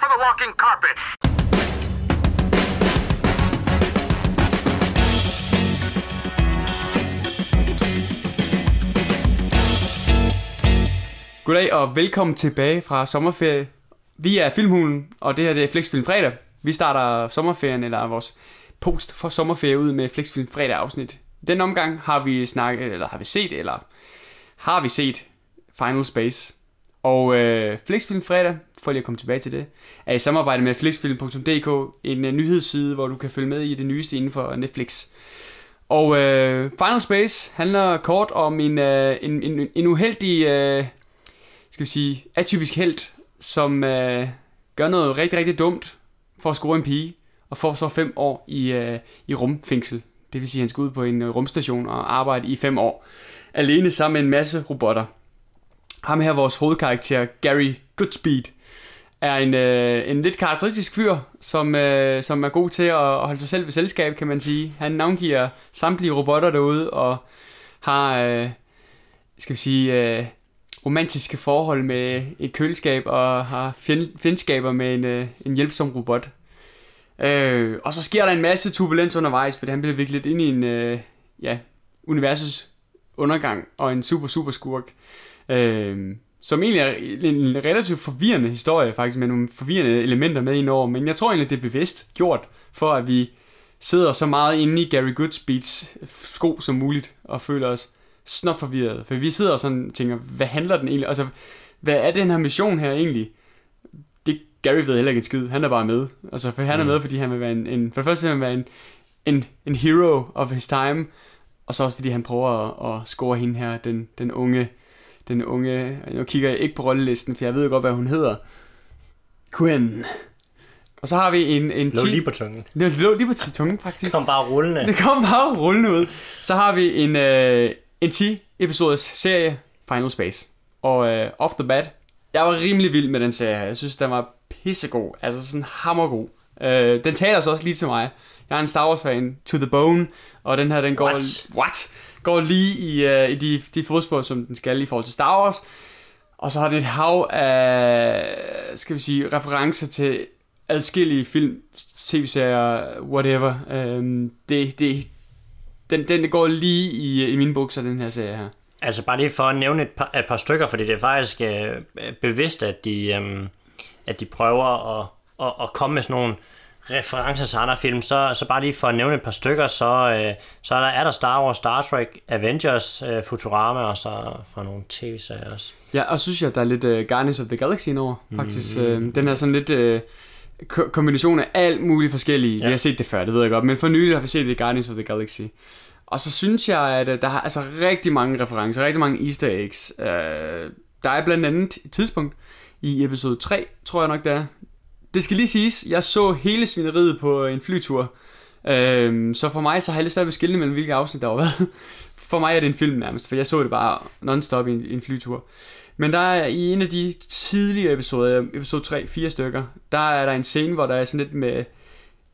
for the walking carpet. Goddag og velkommen tilbage fra sommerferie. Vi er Filmhulen, og det her det er Flexfilm Fredag. Vi starter sommerferien, eller vores post for sommerferie ud med Flexfilm Fredag afsnit. Den omgang har vi snakket, eller har vi set, eller har vi set Final Space. Og øh, Flexfilm Fredag, for lige at komme tilbage til det, er i samarbejde med flixfilm.dk en uh, nyhedsside, hvor du kan følge med i det nyeste inden for Netflix. Og uh, Final Space handler kort om en, uh, en, en, en uheldig, uh, skal vi sige, atypisk held, som uh, gør noget rigtig, rigtig dumt for at score en pige, og får så fem år i, uh, i rumfængsel. Det vil sige, at han skal ud på en rumstation og arbejde i fem år, alene sammen med en masse robotter ham her, vores hovedkarakter, Gary Goodspeed, er en, øh, en lidt karakteristisk fyr, som, øh, som er god til at, at holde sig selv ved selskab, kan man sige. Han navngiver samtlige robotter derude og har, øh, skal vi sige, øh, romantiske forhold med et køleskab og har fjendskaber med en, øh, en hjælpsom robot. Øh, og så sker der en masse turbulens undervejs, fordi han bliver viklet ind i en, øh, ja, universets undergang og en super, super skurk. Øh, som egentlig er en relativt forvirrende historie faktisk, med nogle forvirrende elementer med over, men jeg tror egentlig, det er bevidst gjort, for at vi sidder så meget inde i Gary Goodspeeds sko som muligt, og føler os snot forvirret, for vi sidder og sådan tænker, hvad handler den egentlig, altså, hvad er den her mission her egentlig? Det Gary ved heller ikke en skid, han er bare med, altså, for han er mm. med, fordi han vil være en, en for det første han vil være en, en, en hero of his time, og så også fordi han prøver at, at score hende her, den, den unge den unge, nu kigger jeg ikke på rollelisten, for jeg ved godt, hvad hun hedder. Quinn. Og så har vi en... en lå lige på tungen. Det lå lige på tungen, faktisk. Det kom bare rullende. Det kom bare rullende ud. Så har vi en, øh, en 10-episodes serie, Final Space. Og øh, off the bat, jeg var rimelig vild med den serie her. Jeg synes, den var pissegod. Altså sådan hammergod. Øh, den taler så også lige til mig. Jeg er en Star Wars-fan to the bone, og den her, den går... What? What? går lige i, uh, i de, de fodspor, som den skal i forhold til Star Wars. Og så har det et hav af, skal vi sige, referencer til adskillige film, tv-serier, whatever. Øhm, det, det, den, den går lige i, i mine bukser, den her serie her. Altså bare lige for at nævne et par, et par stykker, fordi det er faktisk øh, bevidst, at de, øh, at de prøver at, at, at komme med sådan nogle referencer til andre film, så, så bare lige for at nævne et par stykker, så, øh, så er der, er der Star Wars, Star Trek, Avengers, øh, Futurama og så fra nogle tv-serier også. Ja, og synes jeg, der er lidt øh, Guardians of the Galaxy over, faktisk. Mm-hmm. Øh, den er sådan lidt... Øh, ko- kombination af alt muligt forskellige. Ja. Vi har set det før, det ved jeg godt, men for nylig har vi set det i Guardians of the Galaxy. Og så synes jeg, at øh, der er altså rigtig mange referencer, rigtig mange easter eggs. Øh, der er blandt andet et tidspunkt i episode 3, tror jeg nok det er, det skal lige siges, jeg så hele svineriet på øh, en flytur. Øhm, så for mig så har jeg lidt svært ved mellem, hvilke afsnit der var været. For mig er det en film nærmest, for jeg så det bare non-stop i en, en flytur. Men der er i en af de tidlige episoder, episode 3, fire stykker, der er der en scene, hvor der er sådan lidt med,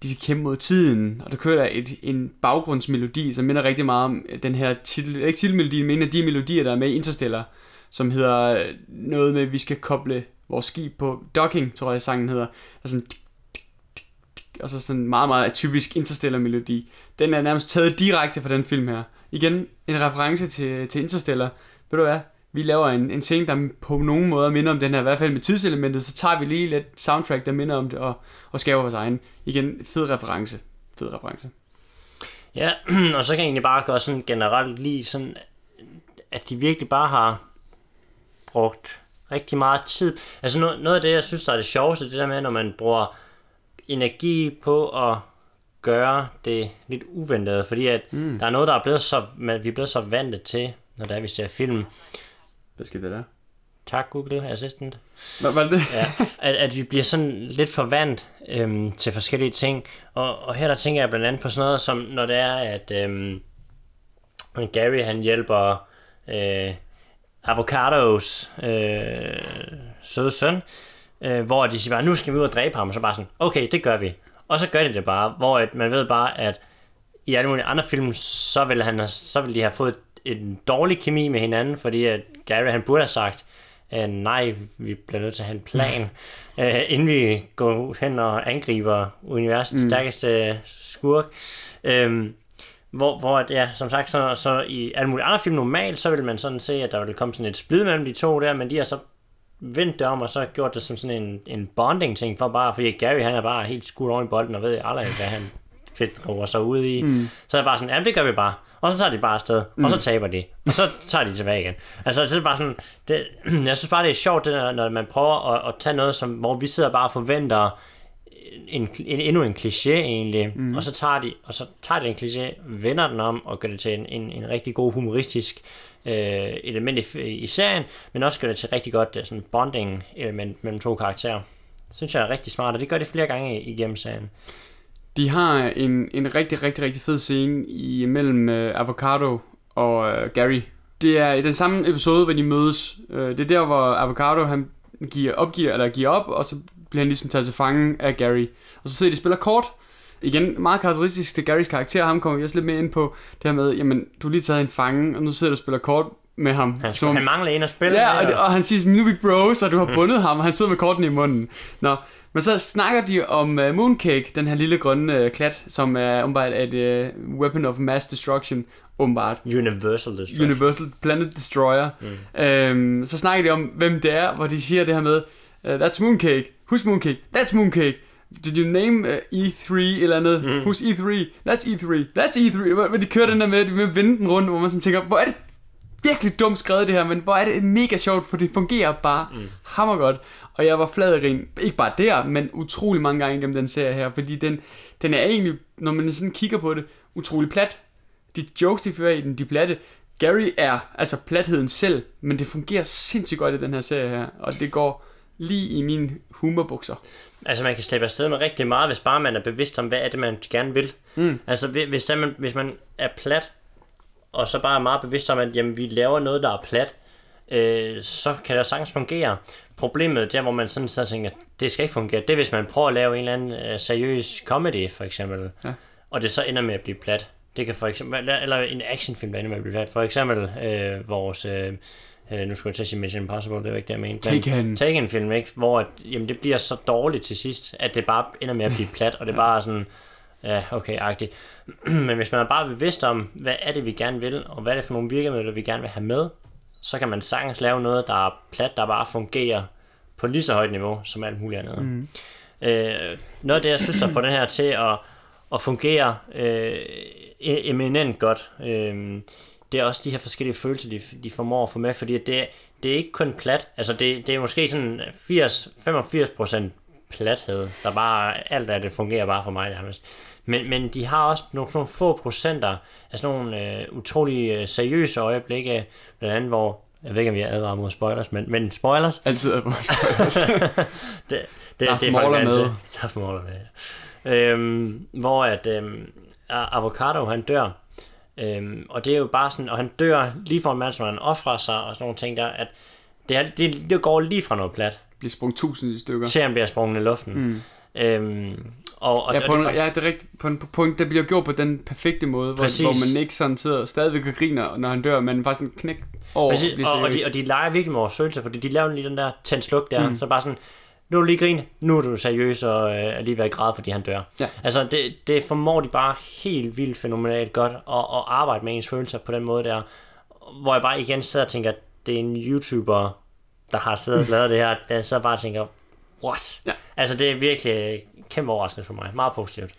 de skal kæmpe mod tiden, og der kører der et, en baggrundsmelodi, som minder rigtig meget om øh, den her titel, ikke titelmelodi, men en af de melodier, der er med i Interstellar, som hedder øh, noget med, at vi skal koble vores skib på docking, tror jeg sangen hedder. Og sådan, og så sådan meget, meget typisk Interstellar-melodi. Den er nærmest taget direkte fra den film her. Igen, en reference til, til Interstellar. Ved du hvad? Vi laver en, en ting, der på nogen måde minder om den her, i hvert fald med tidselementet, så tager vi lige lidt soundtrack, der minder om det, og, og skaber vores egen. Igen, fed reference. Fed reference. Ja, og så kan jeg egentlig bare gøre sådan generelt lige sådan, at de virkelig bare har brugt rigtig meget tid. Altså noget af det, jeg synes, der er det sjoveste, det der med, når man bruger energi på at gøre det lidt uventet, fordi at mm. der er noget, der er blevet så, vi er blevet så vante til, når det er, vi ser film. Hvad skal det der? Tak Google Assistant. Hvad var det? ja, at, at vi bliver sådan lidt for vant øhm, til forskellige ting. Og, og her der tænker jeg blandt andet på sådan noget som, når det er, at øhm, Gary han hjælper øh, Avocados øh, søde søn, øh, hvor de siger bare, nu skal vi ud og dræbe ham, og så bare sådan, okay, det gør vi. Og så gør de det bare, hvor at man ved bare, at i alle mulige andre film, så ville, han, så ville de have fået en dårlig kemi med hinanden, fordi at Gary han burde have sagt, øh, nej, vi bliver nødt til at have en plan, øh, inden vi går hen og angriber universets mm. stærkeste skurk. Øh, hvor, hvor at, ja, som sagt, så, så i alle mulige andre film normalt, så vil man sådan se, at der ville komme sådan et splid mellem de to der, men de har så vendt det om, og så gjort det som sådan en, en bonding-ting, for bare, fordi Gary, han er bare helt skudt over i bolden, og ved aldrig, hvad han råber sig ud i. Mm. Så er det bare sådan, ja, det gør vi bare. Og så tager de bare afsted, mm. og så mm. taber de, og så tager de tilbage igen. Altså, det er bare sådan, det, jeg synes bare, det er sjovt, det, når man prøver at, at tage noget, som, hvor vi sidder bare og forventer, en, en, endnu en kliché egentlig, mm. og så tager de og så tager de en kliché, vender den om og gør det til en, en, en rigtig god humoristisk øh, element i, i serien, men også gør det til rigtig godt øh, sådan bonding øh, element mellem to karakterer. Det synes jeg er rigtig smart, og det gør det flere gange igennem serien. De har en, en rigtig, rigtig, rigtig fed scene i, mellem øh, Avocado og øh, Gary. Det er i den samme episode, hvor de mødes. Øh, det er der, hvor Avocado han giver, opgiver, eller giver op, og så bliver han ligesom taget til fange af Gary. Og så sidder de og spiller kort. Igen, meget karakteristisk til Garys karakter, ham kommer vi også lidt mere ind på. Det her med, jamen, du har lige taget en fange, og nu sidder du og spiller kort med ham. Han, som, han mangler en at spille ja, med. Og, og, han siger, nu er vi bros, og du har mm. bundet ham, og han sidder med korten i munden. Nå, men så snakker de om uh, Mooncake, den her lille grønne uh, klat, som er umiddelbart et uh, weapon of mass destruction, åbenbart. Universal Destroyer. Universal Planet Destroyer. Mm. Øhm, så snakker de om, hvem det er, hvor de siger det her med, uh, that's Mooncake, who's Mooncake, that's Mooncake, did you name uh, E3 eller andet, mm. who's E3, that's E3, that's E3, men de kører den der med, med at den rundt, hvor man sådan tænker, hvor er det virkelig dumt skrevet det her, men hvor er det mega sjovt, for det fungerer bare mm. hammer godt. Og jeg var flad og ikke bare der, men utrolig mange gange gennem den serie her, fordi den, den er egentlig, når man sådan kigger på det, utrolig plat. De jokes, de fører i den, de platte. Gary er altså platheden selv, men det fungerer sindssygt godt i den her serie her, og det går lige i mine humorbukser. Altså man kan slippe afsted med rigtig meget, hvis bare man er bevidst om, hvad er det, man gerne vil. Mm. Altså hvis, man, hvis man er plat, og så bare er meget bevidst om, at jamen, vi laver noget, der er plat, øh, så kan det sagtens fungere. Problemet der, hvor man sådan så tænker, det skal ikke fungere, det er, hvis man prøver at lave en eller anden øh, seriøs comedy, for eksempel, ja. og det så ender med at blive plat. Det kan for eksempel, eller en actionfilm, der ender med at blive plat. For eksempel øh, vores... Øh, øh, nu skulle jeg til at sige Mission Impossible, det var ikke det, jeg mente. Taken. Taken-film, ikke? Hvor at, jamen, det bliver så dårligt til sidst, at det bare ender med at blive plat, og det ja. bare er sådan, ja, okay, agtigt. Men hvis man er bare bevidst om, hvad er det, vi gerne vil, og hvad er det for nogle virkemidler, vi gerne vil have med, så kan man sagtens lave noget, der er plat, der bare fungerer på lige så højt niveau, som alt muligt andet. Mm. Øh, noget af det, jeg synes, der får den her til at, at fungere øh, e- eminent godt, øh, det er også de her forskellige følelser, de, de formår at få med, fordi det, det er ikke kun plat, altså det, det er måske sådan 80, 85 procent plathed, der bare, alt af det fungerer bare for mig nærmest. Men, men de har også nogle, nogle få procenter af sådan nogle øh, utrolig øh, seriøse øjeblikke, blandt andet hvor, jeg ved ikke om jeg advarer mod spoilers, men, men spoilers. Altid advarer mod spoilers. det, det, der er, det er med. altid. Der er med. Øhm, hvor at øhm, Avocado han dør, Øhm, og det er jo bare sådan, og han dør lige foran mand, når han offrer sig og sådan nogle ting der, at det, er, det, det går lige fra noget plat. Bliver sprunget tusind i stykker. Til han bliver sprunget i luften. Mm. Øhm, og, og, ja, på en, og det, ja, det er rigtigt. På en punkt, der bliver gjort på den perfekte måde, hvor, hvor man ikke sådan sidder stadigvæk og griner, når han dør, men bare sådan knæk over. Præcis, og, og, de, og de leger virkelig med vores følelser, fordi de laver lige den der tænd-sluk der, mm. så bare sådan, nu er du lige grine, nu er du seriøs og øh, er lige ved at græde, fordi han dør. Ja. Altså, det, det formår de bare helt vildt fænomenalt godt at, at arbejde med ens følelser på den måde der, hvor jeg bare igen sidder og tænker, at det er en YouTuber, der har siddet og lavet det her, der så bare tænker, what? Ja. Altså, det er virkelig øh, kæmpe overraskende for mig. Meget positivt.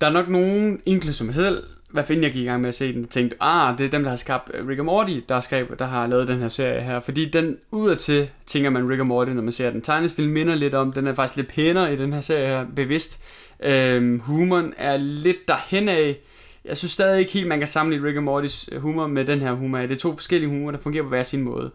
Der er nok nogen, inklusive mig selv, hvad fanden jeg gik i gang med at se den, tænkte, ah, det er dem, der har skabt øh, Rick and Morty, der, skab, der har lavet den her serie her. Fordi den udadtil, tænker man Rick and Morty, når man ser den. Tegnestil minder lidt om, den er faktisk lidt pænere i den her serie her, bevidst. Øhm, humoren er lidt derhen af. Jeg synes stadig ikke helt, man kan sammenligne Rick and Mortys øh, humor med den her humor. Det er to forskellige humor, der fungerer på hver sin måde.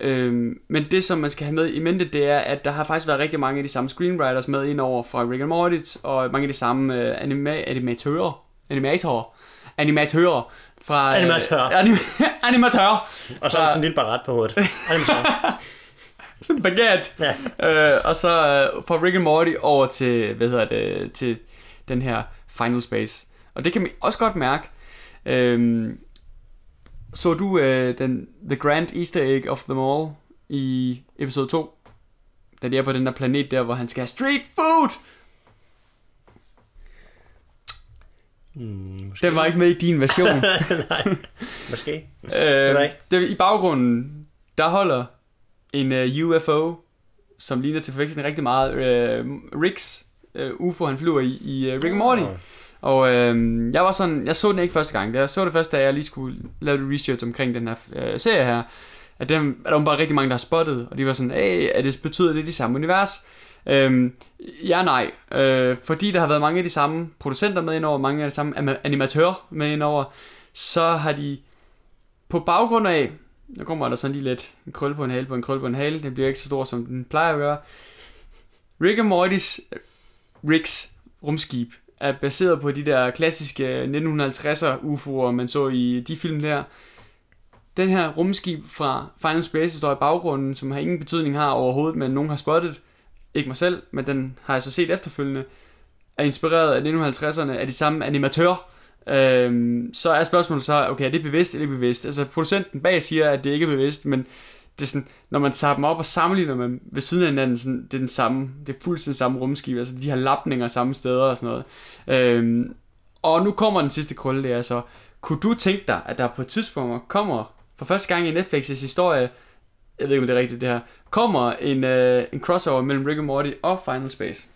Øhm, men det, som man skal have med i mente, det er, at der har faktisk været rigtig mange af de samme screenwriters med ind over fra Rick and Morty, og mange af de samme øh, anima- animatører, animatorer, animatører fra... Øh, animatør. Øh, anim, animatør. Og så fra, sådan en lille barat på hovedet. sådan en baguette. Ja. Øh, og så øh, fra Rick and Morty over til, hvad hedder det, til den her Final Space. Og det kan man også godt mærke. Øh, så du øh, den The Grand Easter Egg of Them All i episode 2? Da det er på den der planet der, hvor han skal have street food! Mm, Den var ikke med i din version. Nej, måske. Øh, det, er I baggrunden, der holder en uh, øh, UFO, som ligner til forveksling rigtig meget uh, øh, Ricks uh, øh, UFO, han flyver i, i uh, Rick and Morty. Oh. Og øh, jeg var sådan, jeg så den ikke første gang. Jeg så det første, da jeg lige skulle lave det research omkring den her øh, serie her. At dem, at der var bare rigtig mange, der har spottet, og de var sådan, hey, det betyder det det samme univers? Øhm, ja, nej. Øh, fordi der har været mange af de samme producenter med indover, mange af de samme animatører med indover, så har de på baggrund af, nu kommer der sådan lige lidt en krøl på en hale på en krøl på en hale, den bliver ikke så stor, som den plejer at gøre. Rick and Morty's Ricks rumskib er baseret på de der klassiske 1950'er UFO'er, man så i de film der. Den her rumskib fra Final Space, der står i baggrunden, som har ingen betydning har overhovedet, men nogen har spottet, ikke mig selv, men den har jeg så set efterfølgende, er inspireret af 1950'erne af de samme animatører, øhm, så er spørgsmålet så, okay, er det bevidst eller ikke bevidst? Altså producenten bag siger, at det ikke er bevidst, men det er sådan, når man tager dem op og sammenligner dem ved siden af hinanden, sådan, det er den samme, det er fuldstændig samme rumskib, altså de har lapninger samme steder og sådan noget. Øhm, og nu kommer den sidste krølle, det er så, kunne du tænke dig, at der på et tidspunkt kommer for første gang i Netflix' historie, jeg ved ikke, om det er rigtigt det her, kommer en, øh, en crossover mellem Rick and Morty og Final Space.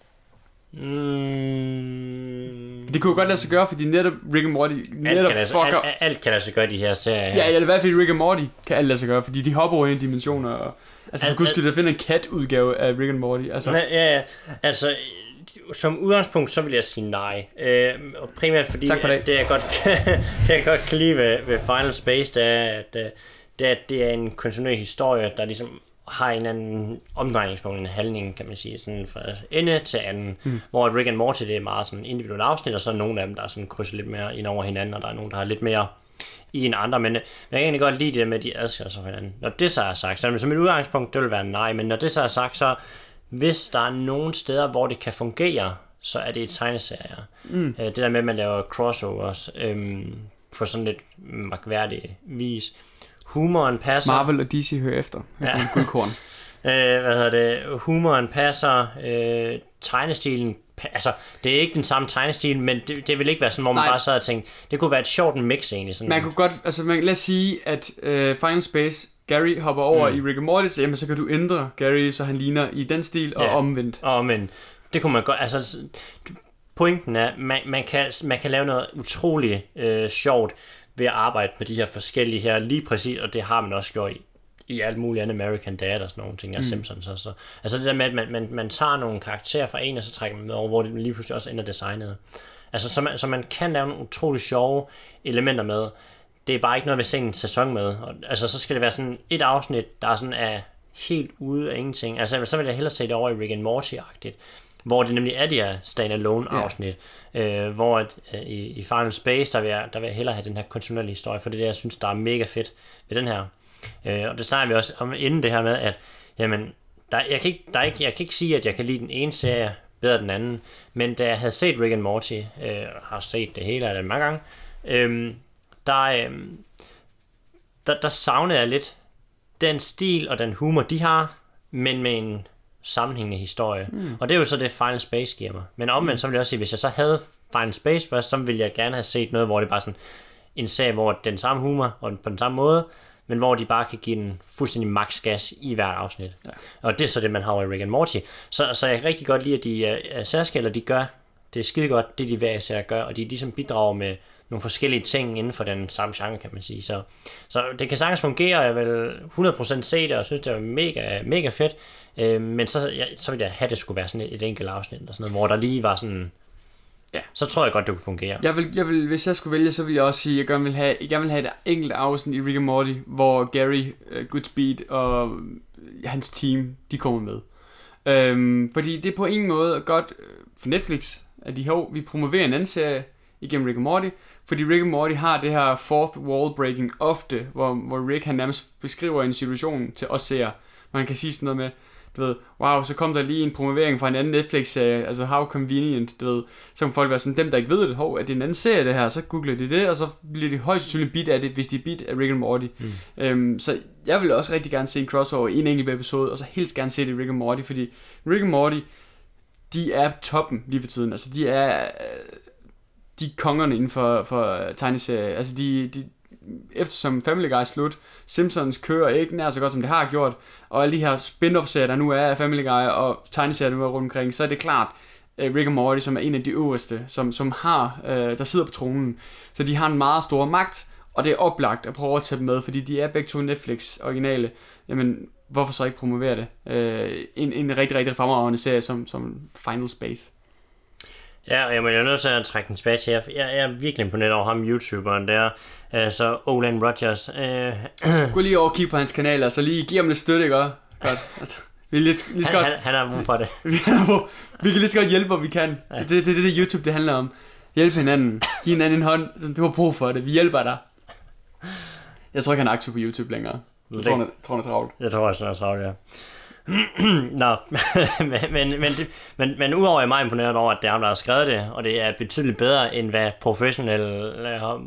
Mm. Det kunne jo godt lade sig gøre, fordi netop Rick and Morty netop alt kan lade, fucker... Alt, alt kan lade sig gøre, de her serier her. Ja, eller i hvert fald Rick and Morty kan alt lade sig gøre, fordi de hopper over i dimensioner. Og, altså, al, du kunne al, finde en kat-udgave af Rick and Morty. Altså. Nej, ja, ja, altså som udgangspunkt, så vil jeg sige nej. Øh, primært fordi, tak for det. At det, jeg godt, det jeg godt kan lide ved, ved Final Space, det er, at det er, det er en kontinuerlig historie, der ligesom har en eller anden omdrejningspunkt, en handling, kan man sige, sådan fra ende til anden, mm. hvor Rick and Morty, det er meget sådan individuelle afsnit, og så er nogle af dem, der er sådan krydser lidt mere ind over hinanden, og der er nogen, der har lidt mere i en andre, men, men jeg kan egentlig godt lide det med, at de adskiller sig fra hinanden. Når det så er sagt, så som et udgangspunkt, det vil være nej, men når det så er sagt, så hvis der er nogle steder, hvor det kan fungere, så er det i tegneserier. Mm. Øh, det der med, at man laver crossovers øhm, på sådan lidt magværdig vis. Humoren passer. Marvel og DC hører efter. Ja. Guldkorn. øh, hvad hedder det? Humoren passer. Øh, tegnestilen altså, det er ikke den samme tegnestil, men det, det vil ikke være sådan, hvor man Nej. bare sad og tænkte, det kunne være et sjovt mix egentlig. Sådan. Man kunne godt, altså man, lad os sige, at øh, Final Space, Gary hopper over mm. i Rick and Morty, så, jamen, så kan du ændre Gary, så han ligner i den stil, og ja. omvendt. Og omvendt. Det kunne man godt, altså, pointen er, man, man, kan, man kan lave noget utroligt øh, sjovt, ved at arbejde med de her forskellige her lige præcis, og det har man også gjort i, i alt muligt andet American Dad og sådan nogle ting, og mm. Simpsons og så. Altså det der med, at man, man, man tager nogle karakterer fra en, og så trækker man med over, hvor det lige pludselig også ender designet. Altså så man, så man kan lave nogle utrolig sjove elementer med. Det er bare ikke noget, vi ser en sæson med. Og, altså så skal det være sådan et afsnit, der er sådan af helt ude af ingenting. Altså så vil jeg hellere se det over i Rick and Morty-agtigt hvor det nemlig er de her standalone afsnit, yeah. øh, hvor at, øh, i, i Final Space, der vil, jeg, der vil jeg hellere have den her kontinuerlige historie, for det er det, jeg synes, der er mega fedt ved den her. Øh, og det snakker vi også om inden det her med, at jamen, der, jeg, kan ikke, der ikke, jeg kan ikke sige, at jeg kan lide den ene serie bedre end den anden, men da jeg havde set Rick and Morty, øh, har set det hele af det mange gange, øh, der, øh, der, der savnede jeg lidt den stil og den humor, de har, men med en sammenhængende historie. Mm. Og det er jo så det, Final Space giver mig. Men omvendt, mm. så vil jeg også sige, hvis jeg så havde Final Space først, så ville jeg gerne have set noget, hvor det bare sådan en sag, hvor den samme humor og på den samme måde, men hvor de bare kan give den fuldstændig max gas i hvert afsnit. Ja. Og det er så det, man har i Rick and Morty. Så, så jeg kan rigtig godt lide, at de øh, er uh, særskiller, de gør det er skide godt, det de hver især gør, og de ligesom bidrager med nogle forskellige ting inden for den samme genre, kan man sige. Så, så det kan sagtens fungere, jeg vil 100% se det, og synes, det er mega, mega fedt, Øh, men så, jeg, så ville jeg have, at det skulle være sådan et, et enkelt afsnit, eller sådan noget, hvor der lige var sådan... Ja, så tror jeg godt, det kunne fungere. Jeg vil, jeg vil, hvis jeg skulle vælge, så ville jeg også sige, at jeg gerne vil have, jeg gerne vil have et enkelt afsnit i Rick and Morty, hvor Gary, uh, Goodspeed og øh, hans team, de kommer med. Øhm, fordi det er på en måde godt øh, for Netflix, at de har, vi promoverer en anden serie igennem Rick and Morty, fordi Rick and Morty har det her fourth wall breaking ofte, hvor, hvor Rick han nærmest beskriver en situation til os seere. Man kan sige sådan noget med, du ved, wow, så kom der lige en promovering fra en anden Netflix-serie, altså how convenient, du ved, så kan folk være sådan, dem der ikke ved det, hov, er det en anden serie det her, så googler de det, og så bliver de højst sandsynligt bit af det, hvis de er bit af Rick and Morty. Mm. Øhm, så jeg vil også rigtig gerne se en crossover i en enkelt episode, og så helst gerne se det i Rick and Morty, fordi Rick and Morty, de er toppen lige for tiden, altså de er, øh, de er kongerne inden for, for tegneserier, altså de, de, eftersom Family Guy er slut, Simpsons kører ikke nær så godt, som det har gjort, og alle de her spin-off-serier, der nu er af Family Guy og tegneserier, der nu er rundt omkring, så er det klart, øh, Rick and Morty, som er en af de øverste, som, som har, øh, der sidder på tronen. Så de har en meget stor magt, og det er oplagt at prøve at tage dem med, fordi de er begge to Netflix originale. Jamen, hvorfor så ikke promovere det? Øh, en, en rigtig, rigtig fremragende serie som, som Final Space. Ja, jeg er nødt til at trække den tilbage til. jer. jeg er virkelig imponeret over ham, YouTuberen der. Altså Olan Rogers. Øh. Gå lige over og kigge på hans kanal, og så lige give ham lidt støtte, ikke også? Godt. Altså, vi lige, lige han, godt, han, han har brug for det. Vi, har brug, vi kan lige så godt hjælpe, hvor vi kan. Ja. Det er det, det, det YouTube, det handler om. Hjælp hinanden. Giv hinanden en hånd, så du har brug for det. Vi hjælper dig. Jeg tror ikke, han er aktiv på YouTube længere. Jeg tror, han er, tror, han er travlt. Jeg tror også, han er travlt, ja. Nå, men, men, men, men, men udover at jeg er meget imponeret over, at det er ham, der har skrevet det, og det er betydeligt bedre, end hvad professionelle øh,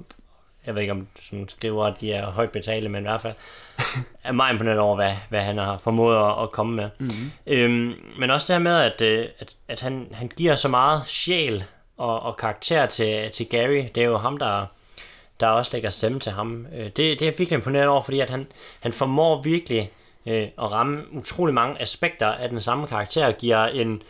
jeg ved ikke om du skriver, at de er højt betalte, men i hvert fald er meget imponeret over, hvad, hvad han har formået at, at komme med. Mm-hmm. Øhm, men også det her med, at, øh, at, at han, han giver så meget sjæl og, og karakter til, til Gary. Det er jo ham, der, der også lægger stemme til ham. Øh, det, det er jeg virkelig imponeret over, fordi at han, han formår virkelig øh, at ramme utrolig mange aspekter af den samme karakter og giver en, øh,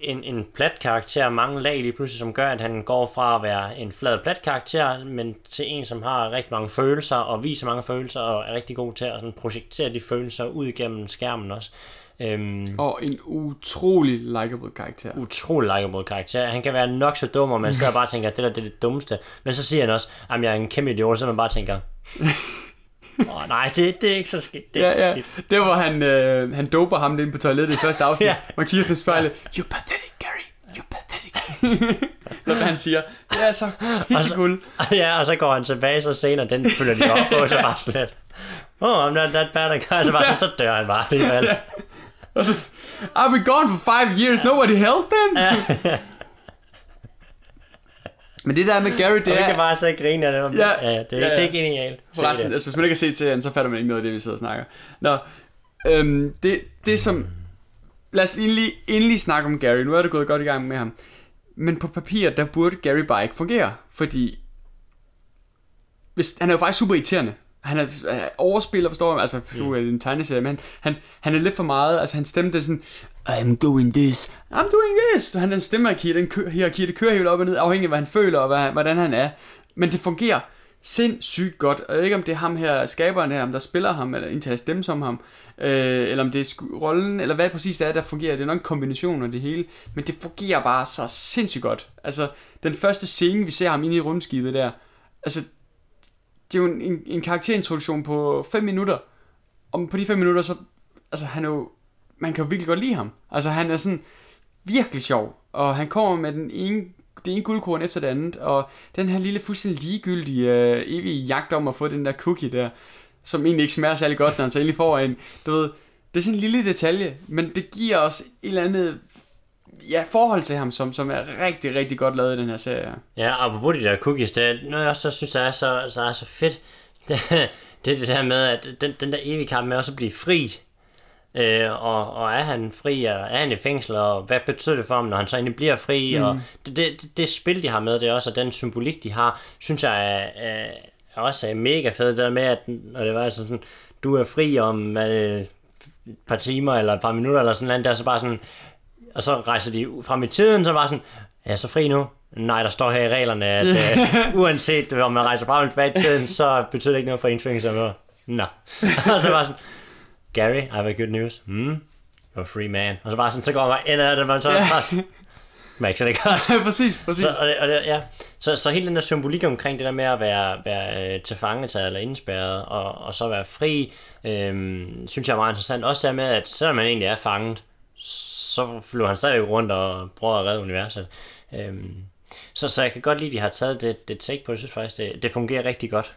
en, en plat karakter, mange lag lige pludselig, som gør, at han går fra at være en flad plat karakter, men til en, som har rigtig mange følelser, og viser mange følelser, og er rigtig god til at sådan projektere de følelser ud igennem skærmen også. Øhm, og en utrolig likable karakter. Utrolig likable karakter. Han kan være nok så dum, og man sidder og bare tænker, det der det er det dummeste. Men så siger han også, at jeg er en kæmpe idiot, så man bare tænker, oh, nej, det, det er ikke så skidt. Det er ja, ja. skidt. Der var, han, øh, han doper ham ind på toilettet i første afsnit. ja. Man kigger sig i spejlet. You pathetic, Gary. You pathetic. Hvad han siger. Det er så pisseguld. Ja, og så går han tilbage så senere. Den følger de op på, så bare slet. Oh, I'm not that bad a guy. Så, bare, ja. så, så dør han bare alligevel. Ja. Og så, I've been gone for five years. Nobody helped them. Men det der med Gary, det er... Og kan bare så grine af det. ja, ja, det, er, ja, ja. det er genialt. Forresten, altså, hvis man ikke kan se til så fatter man ikke noget af det, vi sidder og snakker. Nå, øhm, det, det som... Lad os endelig, endelig snakke om Gary. Nu er det gået godt i gang med ham. Men på papir, der burde Gary bare ikke fungere. Fordi... Hvis, han er jo faktisk super irriterende. Han er, er øh, overspiller, forstår man. Altså, mm. Yeah. en tegneserie, men han, han, han er lidt for meget. Altså, han stemte sådan... I'm doing this, I'm doing this. Så han den her den kø- hierarki, det kører helt op og ned, afhængig af hvad han føler og hvad, hvordan han er. Men det fungerer sindssygt godt. Og jeg ved ikke, om det er ham her, skaberen her, om der spiller ham, eller indtager stemme som ham, øh, eller om det er rollen, eller hvad præcis det er, der fungerer. Det er nok en kombination af det hele, men det fungerer bare så sindssygt godt. Altså, den første scene, vi ser ham inde i rumskibet der, altså, det er jo en, en, en karakterintroduktion på 5 minutter, og på de 5 minutter, så, altså, han er jo man kan jo virkelig godt lide ham. Altså han er sådan virkelig sjov, og han kommer med den ene, det ene guldkorn efter det andet, og den her lille fuldstændig ligegyldige øh, evige jagt om at få den der cookie der, som egentlig ikke smager særlig godt, når han så endelig får en, du ved, det er sådan en lille detalje, men det giver os et eller andet ja, forhold til ham, som, som er rigtig, rigtig godt lavet i den her serie her. Ja, og apropos de der cookies, det er noget, jeg også synes, der er så, så, er så fedt, det, det er det der med, at den, den der evige kamp med også at blive fri, Øh, og, og er han fri, og er han i fængsel, og hvad betyder det for ham, når han så egentlig bliver fri, mm. og det, det, det spil, de har med det også, og den symbolik, de har, synes jeg er, er, er også er mega fedt, det der med, at når det var sådan, sådan du er fri om hvad, et par timer, eller et par minutter, eller sådan noget, der så bare sådan, og så rejser de frem i tiden, så bare sådan, er jeg så fri nu? Nej, der står her i reglerne, at øh, uanset om man rejser frem og tilbage i tiden, så betyder det ikke noget for ens fængsel. Nå. og så bare sådan, Gary, I have a good news. Mm, you're a free man. Og så bare sådan, så går man ind ad den, man så yeah. bare mærke sig det godt. ja, præcis, præcis. Så, og det, og det, ja. så, så hele den der symbolik omkring det der med at være, være øh, tilfangetaget eller indspærret, og, og så være fri, øhm, synes jeg er meget interessant. Også der med, at selvom man egentlig er fanget, så flyver han stadig rundt og prøver at redde universet. Øhm, så, så jeg kan godt lide, at de har taget det, det take på det. Jeg synes faktisk, det, det fungerer rigtig godt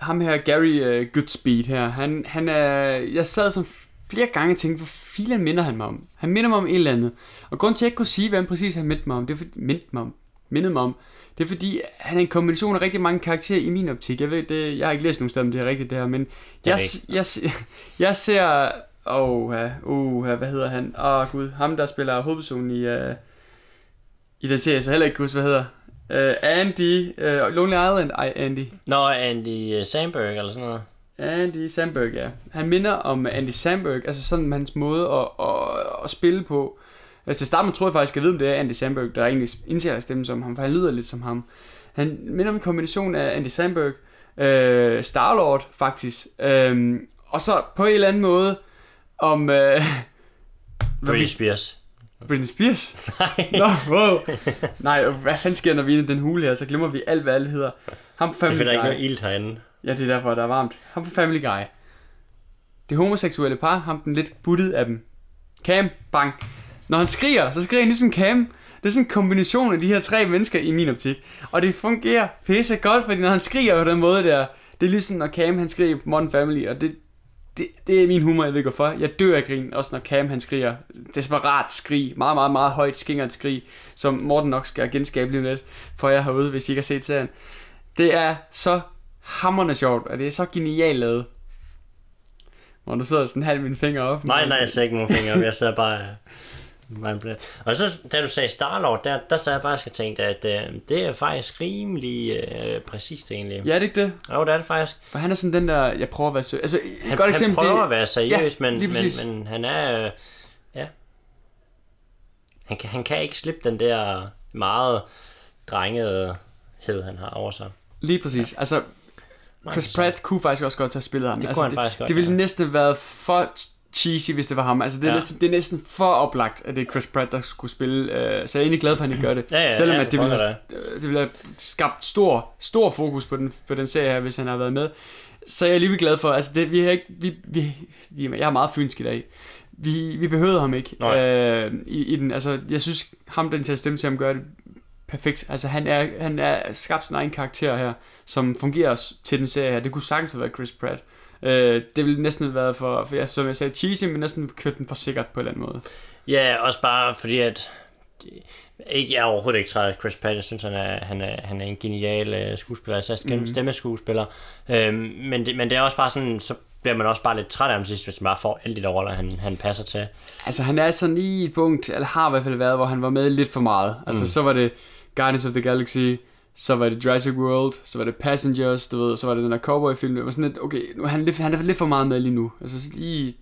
ham her, Gary uh, Goodspeed her, han, han er... Jeg sad som flere gange og tænkte, hvor filen minder han mig om? Han minder mig om et eller andet. Og grund til, at jeg ikke kunne sige, hvad han præcis har mindt mig om, det er fordi, mig om, mindede mig om, det er fordi, han er en kombination af rigtig mange karakterer i min optik. Jeg ved det, jeg har ikke læst nogen steder om det er rigtigt det her, men jeg, jeg, jeg, jeg ser... Åh, oh, uh, uh, hvad hedder han? Åh oh, gud, ham der spiller hovedpersonen i... Uh, i den serie, så heller ikke huske, hvad hedder. Uh, Andy, uh, Lonely Island, ej Andy. Nå, Andy øh, Samberg eller sådan noget. Andy Samberg, ja. Han minder om Andy Samberg, altså sådan hans måde at, at, at spille på. Uh, til starten tror jeg faktisk, jeg ved, om det er Andy Samberg, der egentlig indtaler stemmen som ham, for han lyder lidt som ham. Han minder om en kombination af Andy Samberg, uh, Starlord faktisk, uh, og så på en eller anden måde om... Uh, Britney Spears. Britney Spears? Nej. Nå, wow. Nej, og hvad fanden sker, når vi er i den hule her? Så glemmer vi alt, hvad alle hedder. Ham på Family det er ikke noget ild herinde. Ja, det er derfor, der er varmt. Ham på Family Guy. Det homoseksuelle par, ham den lidt buttet af dem. Cam, bang. Når han skriger, så skriger han ligesom Cam. Det er sådan en kombination af de her tre mennesker i min optik. Og det fungerer pisse godt, fordi når han skriger på den måde der, det er ligesom når Cam han skriger Modern Family, og det, det, det er min humor, jeg ved ikke hvorfor. Jeg dør af grin, også når Cam han skriger desperat skrig, meget, meget, meget højt skingert skrig, som Morten nok skal genskabe lige lidt for jer herude, hvis I ikke har set serien. Det er så hammerne sjovt, og det er så genialt lavet. Hvor du sidder sådan halv min finger op. Nej, nej, jeg ser ikke nogen finger op. Jeg sidder bare og så, da du sagde Starlord, der, der sad jeg faktisk og tænkte, at øh, det er faktisk rimelig øh, præcist egentlig. Ja, er det ikke det? Jo, det er det faktisk. For han er sådan den der, jeg prøver at være seriøs. Altså, han, godt eksempel, han prøver det... at være seriøs, ja, men, men, men han er... Øh, ja. Han kan, han kan ikke slippe den der meget drengethed, han har over sig. Lige præcis. Ja. Altså, Chris Pratt kunne faktisk også godt have spillet ham. Det altså, han det, faktisk godt, Det ville ja. næsten have været for cheesy, hvis det var ham. Altså, det er, ja. næsten, det er næsten for oplagt, at det er Chris Pratt, der skulle spille. Øh, så jeg er egentlig glad for, at han ikke gør det. ja, ja, Selvom ja, at det, ville have, øh, det ville have skabt stor, stor fokus på den, på den serie her, hvis han har været med. Så jeg er alligevel glad for, altså det, vi har ikke, vi, vi, vi, jeg er meget fynsk i dag. Vi, vi behøvede ham ikke øh, i, i, den. Altså, jeg synes, ham den til at stemme til ham gør det perfekt. Altså, han er, han er skabt sin egen karakter her, som fungerer til den serie her. Det kunne sagtens have været Chris Pratt. Øh, Øh, det ville næsten have været for, for ja, som jeg sagde, cheesy, men næsten kørt den for sikkert på en eller anden måde. Ja, også bare fordi, at øh, ikke, jeg er overhovedet ikke træt af Chris Pratt. Jeg synes, han er, han er, han er en genial øh, skuespiller, altså mm. stemmeskuespiller. Øhm, men, det, men det er også bare sådan, så bliver man også bare lidt træt af ham sidst, hvis man bare får alle de der roller, han, han passer til. Altså han er sådan i et punkt, eller har i hvert fald været, hvor han var med lidt for meget. Altså mm. så var det Guardians of the Galaxy, så var det Jurassic World, så var det Passengers, du ved, så var det den der cowboyfilm, det var sådan lidt, okay, nu, han, han er lidt for meget med lige nu, altså lige,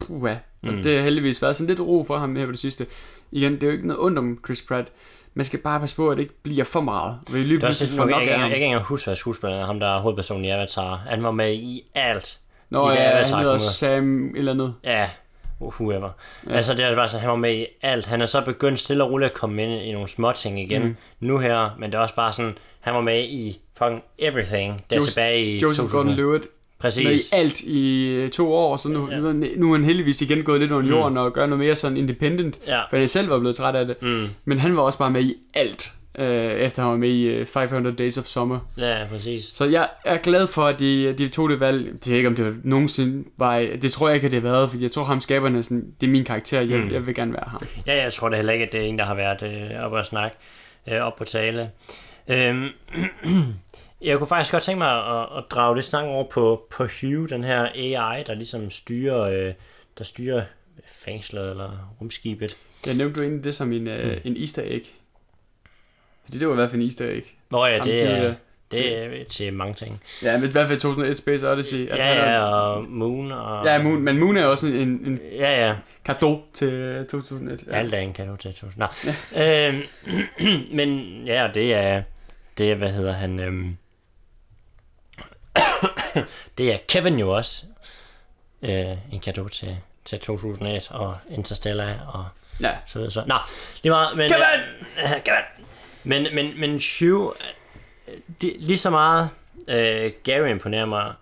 puha, og mm. det har heldigvis været sådan lidt ro for ham her på det sidste. Igen, det er jo ikke noget ondt om Chris Pratt, man skal bare passe på, at det ikke bliver for meget. Vi lige det er også nok, jeg, jeg, jeg, kan ikke huske, hvad skuespilleren er, ham der er hovedpersonen i Avatar. Han var med i alt. Nå i ja, Avatar han hedder Sam eller noget. Ja, whoever. Ja. Altså det er bare så, han var med i alt. Han er så begyndt stille og roligt at komme ind i nogle små ting igen mm. nu her, men det er også bare sådan, han var med i fucking everything, der Joseph, tilbage i Joseph 2000. gordon lewitt Præcis. Med alt i øh, to år, så nu, ja. nu er han heldigvis igen gået lidt under mm. jorden mm. og gør noget mere sådan independent, ja. for han selv var blevet træt af det. Mm. Men han var også bare med i alt øh, efter han var med i 500 øh, Days of Summer. Ja, præcis. Så jeg er glad for, at de, de tog det valg. Det er ikke, om det nogensinde var... Det tror jeg ikke, at det har været, fordi jeg tror, ham skaberne sådan, det er min karakter, jeg, mm. jeg vil gerne være ham. Ja, jeg tror det heller ikke, at det er en, der har været øh, oppe at snakke, øh, op på tale. Øhm, jeg kunne faktisk godt tænke mig at, at drage lidt snak over på, på Hugh, den her AI, der ligesom styrer, øh, der styrer fængslet eller rumskibet. Jeg nævnte jo egentlig det som en, øh, mm. en easter egg fordi det var i hvert fald en easter egg. Nå ja, det er, det er til mange ting. Ja, men i hvert fald 2001 Space Odyssey. Altså, ja, ja, og Moon. Og... Ja, Moon, men Moon er også en, en ja, ja. kado til 2001. Ja. Alt er en kado til 2000. Nå. Ja. øhm, men ja, det er, det er, hvad hedder han, øhm... det er Kevin jo også øh, en kado til, til 2001 og Interstellar og ja. så videre. Så. Nå, det var, men... Kevin! Øh, Kevin! Men, men, men Hugh, det, lige så meget øh, Gary imponerer mig,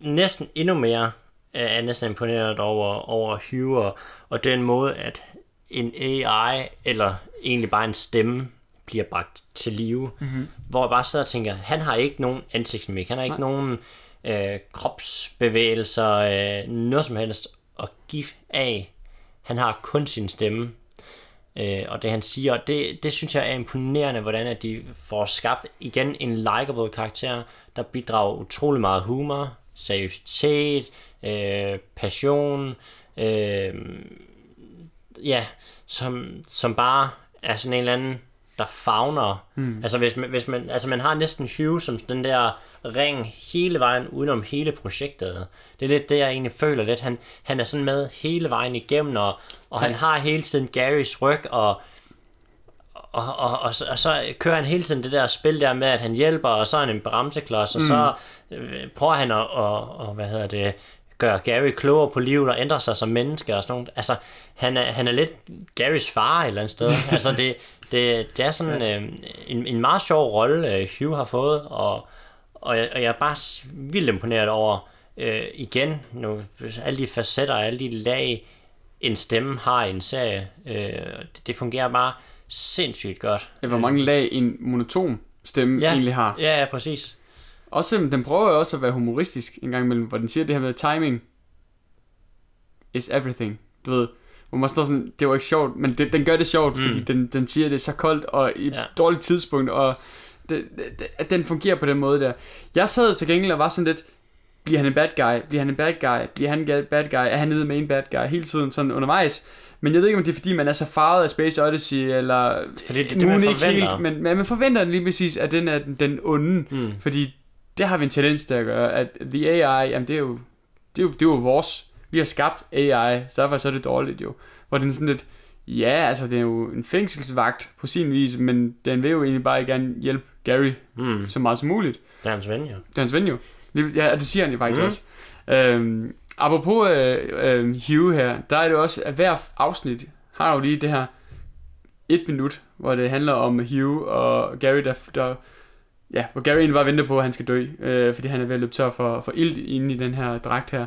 næsten endnu mere øh, er næsten imponeret over, over Hugh og, og den måde, at en AI, eller egentlig bare en stemme, bliver bragt til live. Mm-hmm. Hvor jeg bare sidder og tænker, han har ikke nogen ansigtsmimik, han har ikke Nej. nogen øh, kropsbevægelser, øh, noget som helst at give af. Han har kun sin stemme, øh, og det han siger, det, det synes jeg er imponerende, hvordan at de får skabt igen en likable karakter, der bidrager utrolig meget humor, seriøsitet, øh, passion, øh, ja, som, som bare er sådan en eller anden, der fagner. Mm. Altså hvis man, hvis man, altså man har næsten Hugh som den der ring hele vejen udenom hele projektet. Det er lidt det, jeg egentlig føler lidt. Han, han er sådan med hele vejen igennem, og, og han har hele tiden Garys ryg, og og, og, og, og, så, og så kører han hele tiden det der spil der med, at han hjælper, og så er han en bremseklods, og mm. så øh, prøver han at, og, og, hvad hedder det, gøre Gary klogere på livet og ændre sig som menneske og sådan noget. Altså, han er, han er lidt Garys far et eller andet sted. altså, det, det, det er sådan øh, en, en meget sjov rolle, øh, Hugh har fået, og, og jeg, og jeg er bare vildt imponeret over, øh, igen, nu, alle de facetter, alle de lag, en stemme har i en serie. Øh, det, det fungerer bare sindssygt godt. Ja, hvor mange øh. lag en monoton stemme ja, egentlig har. Ja, ja, præcis. Også den prøver jo også at være humoristisk en gang imellem, hvor den siger det her med timing is everything. Du ved, hvor man står sådan, det var ikke sjovt, men det, den gør det sjovt, mm. fordi den, den siger det så koldt og i ja. et dårligt tidspunkt, og det, det, at den fungerer på den måde der. Jeg sad til gengæld og var sådan lidt, bliver han en bad guy? Bliver han en bad guy? Bliver han en bad guy? Er han nede med en bad guy? Hele tiden sådan undervejs. Men jeg ved ikke, om det er fordi, man er så farvet af Space Odyssey, eller fordi det, det, det man ikke helt, men, men man forventer lige præcis, at den er den, den onde. Mm. Fordi det har vi en tendens til at gøre, at the AI, jamen det er jo, det er jo, det er jo vores. Vi har skabt AI, så derfor så er det dårligt jo. Hvor den sådan lidt, ja, altså det er jo en fængselsvagt på sin vis, men den vil jo egentlig bare gerne hjælpe Gary mm. så meget som muligt. Det er hans ven jo. Det er hans ven jo. Ja, det siger han jo faktisk mm. også. Øhm, apropos øh, øh, Hugh her, der er det også, at hver afsnit har jo lige det her et minut, hvor det handler om Hugh og Gary, der, der ja, hvor Gary egentlig bare venter på, at han skal dø, øh, fordi han er ved at løbe tør for, for ild inde i den her dragt her.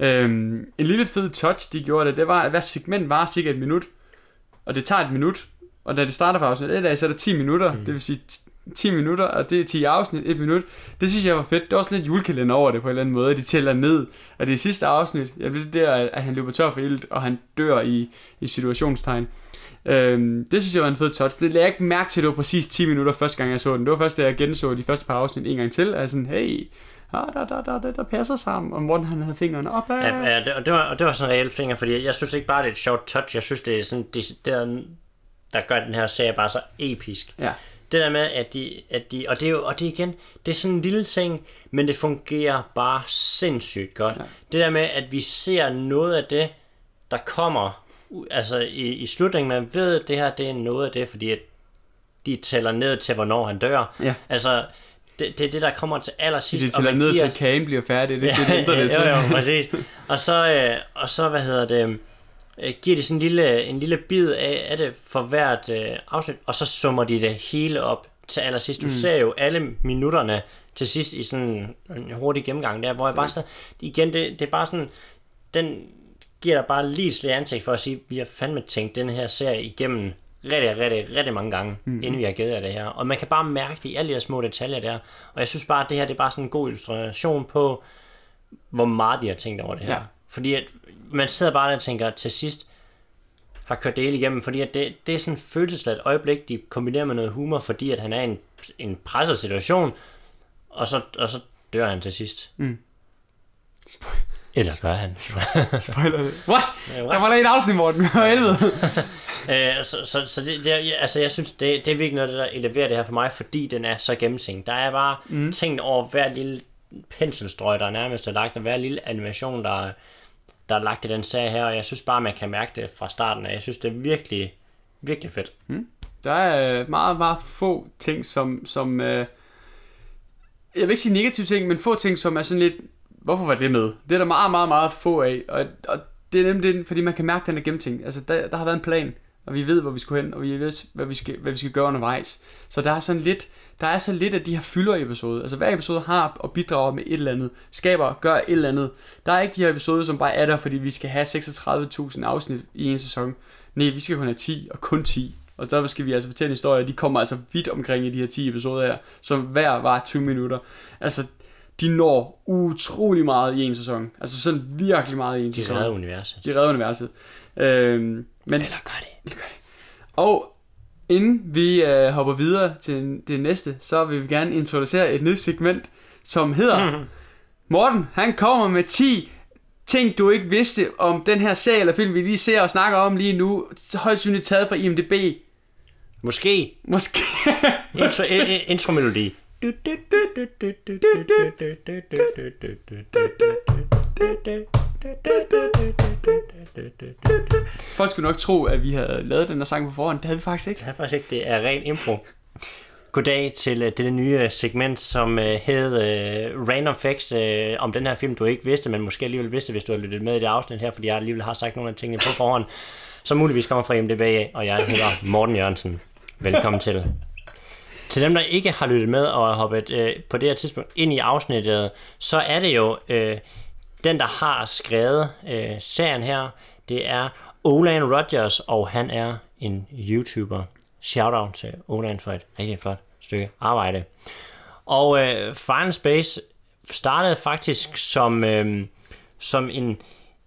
Øhm, en lille fed touch, de gjorde det, det var, at hver segment var cirka et minut, og det tager et minut, og da det starter fra afsnit 1 af, så er der 10 minutter, mm. det vil sige 10 minutter, og det er 10 afsnit, 1 minut. Det synes jeg var fedt. Det er også lidt julekalender over det på en eller anden måde, at de tæller ned. Og det er sidste afsnit, jeg ved det der, at han løber tør for ilt, og han dør i, i situationstegn. Øhm, det synes jeg var en fed touch. Det lagde jeg ikke mærke til, at det var præcis 10 minutter første gang, jeg så den. Det var først, da jeg genså de første par afsnit en gang til, og jeg sådan, hey, ah, der, der, der, der, der passer sammen, og Morten han havde fingrene op af. Ja, ja, det, og, det var, og det var sådan en reelt finger, fordi jeg synes ikke bare, det er et sjovt touch, jeg synes, det er sådan, det, der, der gør den her serie bare så episk. Ja det der med, at de, at de og, det er jo, og det igen, det er sådan en lille ting, men det fungerer bare sindssygt godt. Ja. Det der med, at vi ser noget af det, der kommer, altså i, i slutningen, man ved, at det her, det er noget af det, fordi at de tæller ned til, hvornår han dør. Ja. Altså, det, det er det, der kommer til allersidst. Det tæller ned giver... til, kagen bliver færdig, det er ja, det, det, det, det, ja, jo, præcis. Og så, øh, og så, hvad hedder det, øh, giver de sådan en lille, en lille bid af, af det for hvert øh, afsnit, og så summer de det hele op til allersidst. Du mm. ser jo alle minutterne til sidst i sådan en hurtig gennemgang der, hvor jeg bare så, igen, det, det er bare sådan, den giver dig bare lige et ansigt for at sige, vi har fandme tænkt den her serie igennem rigtig, rigtig, rigtig mange gange, mm. inden vi har givet af det her. Og man kan bare mærke det i alle de her små detaljer der. Og jeg synes bare, at det her det er bare sådan en god illustration på, hvor meget de har tænkt over det her. Ja. Fordi at man sidder bare der og tænker, at til sidst har kørt det hele igennem, fordi at det, det er sådan følelsesladt øjeblik, de kombinerer med noget humor, fordi at han er i en, en presset situation, og så, og så dør han til sidst. Mm. Spoil- Eller gør han. Spoiler det. What? Yeah, what? Der var der et afsnit, Morten. Hvad helvede? øh, så så, så det, det, altså, jeg synes, det, det er virkelig noget, der eleverer det her for mig, fordi den er så gennemtænkt. Der er bare mm. tænkt over hver lille penselstrøg, der er nærmest er lagt, og hver lille animation, der er der er lagt i den sag her, og jeg synes bare, man kan mærke det fra starten af. Jeg synes, det er virkelig, virkelig fedt. Mm. Der er øh, meget, meget få ting, som, som øh, jeg vil ikke sige negative ting, men få ting, som er sådan lidt, hvorfor var det med? Det er der meget, meget, meget få af, og, og det er nemlig det, fordi man kan mærke, at den er gennemtænkt. Altså, der, der har været en plan og vi ved, hvor vi skal hen, og vi ved, hvad vi skal, hvad vi skal gøre undervejs. Så der er sådan lidt, der er så lidt af de her fylder episode. Altså hver episode har og bidrager med et eller andet, skaber, gør et eller andet. Der er ikke de her episoder, som bare er der, fordi vi skal have 36.000 afsnit i en sæson. Nej, vi skal kun have 10, og kun 10. Og der skal vi altså fortælle en historie, de kommer altså vidt omkring i de her 10 episoder her, som hver var 20 minutter. Altså, de når utrolig meget i en sæson. Altså sådan virkelig meget i en de sæson. De redder universet. De redder universet. Øhm, men, Eller gør det og inden vi øh, hopper videre til det næste, så vil vi gerne introducere et nyt segment, som hedder... Morten, han kommer med 10 ting, du ikke vidste om den her serie eller film, vi lige ser og snakker om lige nu. Højst synligt taget fra IMDB. Måske. Måske. Måske. Intro, intromelodi. Folk skulle nok tro, at vi havde lavet den her sang på forhånd. Det havde vi faktisk ikke. Det havde faktisk ikke. Det er ren impro. Goddag til uh, det nye øh, segment, som uh, hed uh, Random Facts uh, om den her film, du ikke vidste, men måske alligevel vidste, hvis du har lyttet med i det afsnit her, fordi jeg alligevel har sagt nogle af tingene på forhånd, som muligvis kommer fra IMDb, og jeg hedder Morten Jørgensen. Velkommen til. Til dem, der ikke har lyttet med og har hoppet øh, på det her tidspunkt ind i afsnittet, så er det jo øh, den, der har skrevet øh, serien her, det er Olan Rogers, og han er en YouTuber. Shoutout til Olan for et rigtig flot stykke arbejde. Og øh, Final Space startede faktisk som, øh, som en,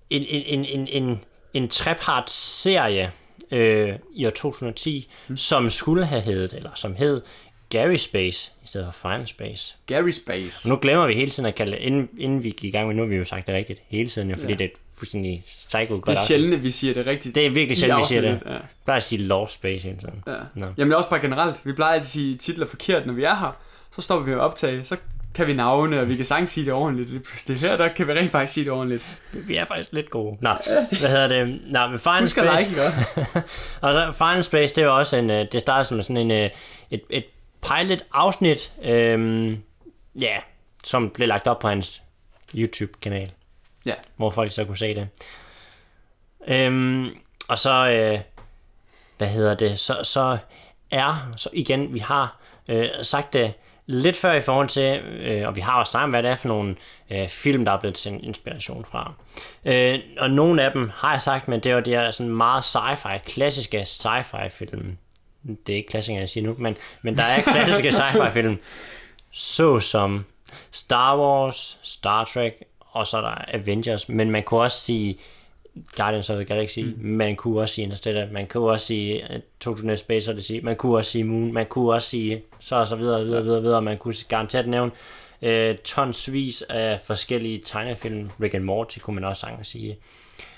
en, en, en, en, en trepart serie øh, i år 2010, mm. som skulle have heddet, eller som hed Gary Space i stedet for Fine Space. Gary Space. Og nu glemmer vi hele tiden at kalde inden, inden vi gik i gang med, nu har vi jo sagt det rigtigt hele tiden, jo, fordi ja. det er fuldstændig psycho godt Det er sjældent, at vi siger det rigtigt. Det er virkelig sjældent, vi siger det. Ja. Vi plejer at sige Law Space hele tiden. Ja. No. Jamen også bare generelt. Vi plejer at sige titler forkert, når vi er her. Så stopper vi med at optage, så kan vi navne, og vi kan sagtens sige det ordentligt. Det pludselig her, der kan vi rent faktisk sige det ordentligt. Vi er faktisk lidt gode. Nå, hvad hedder det? Nå, men Final Husk Space... Husk like, ja. og så Final Space, det er også en... Øh, det starter som sådan en, øh, et, et pilot afsnit, øh, ja, som blev lagt op på hans YouTube-kanal. Ja. Hvor folk så kunne se det. Øhm, og så, øh, hvad hedder det, så, så er, så igen, vi har øh, sagt det lidt før i forhold til, øh, og vi har også snakket hvad det er for nogle øh, film, der er blevet sendt inspiration fra. Øh, og nogle af dem har jeg sagt, men det var de her sådan meget sci-fi, klassiske sci-fi film det er ikke klassikerne, jeg siger nu, men, men der er klassiske sci-fi film, såsom Star Wars, Star Trek, og så er der Avengers, men man kunne også sige Guardians of the Galaxy, mm. man kunne også sige Interstellar, man kunne også sige 2000 øh, Space Odyssey, man kunne også sige Moon, man kunne også sige så og så videre, videre, videre, videre, man kunne garanteret nævne øh, tonsvis af forskellige tegnefilm, Rick and Morty kunne man også sige.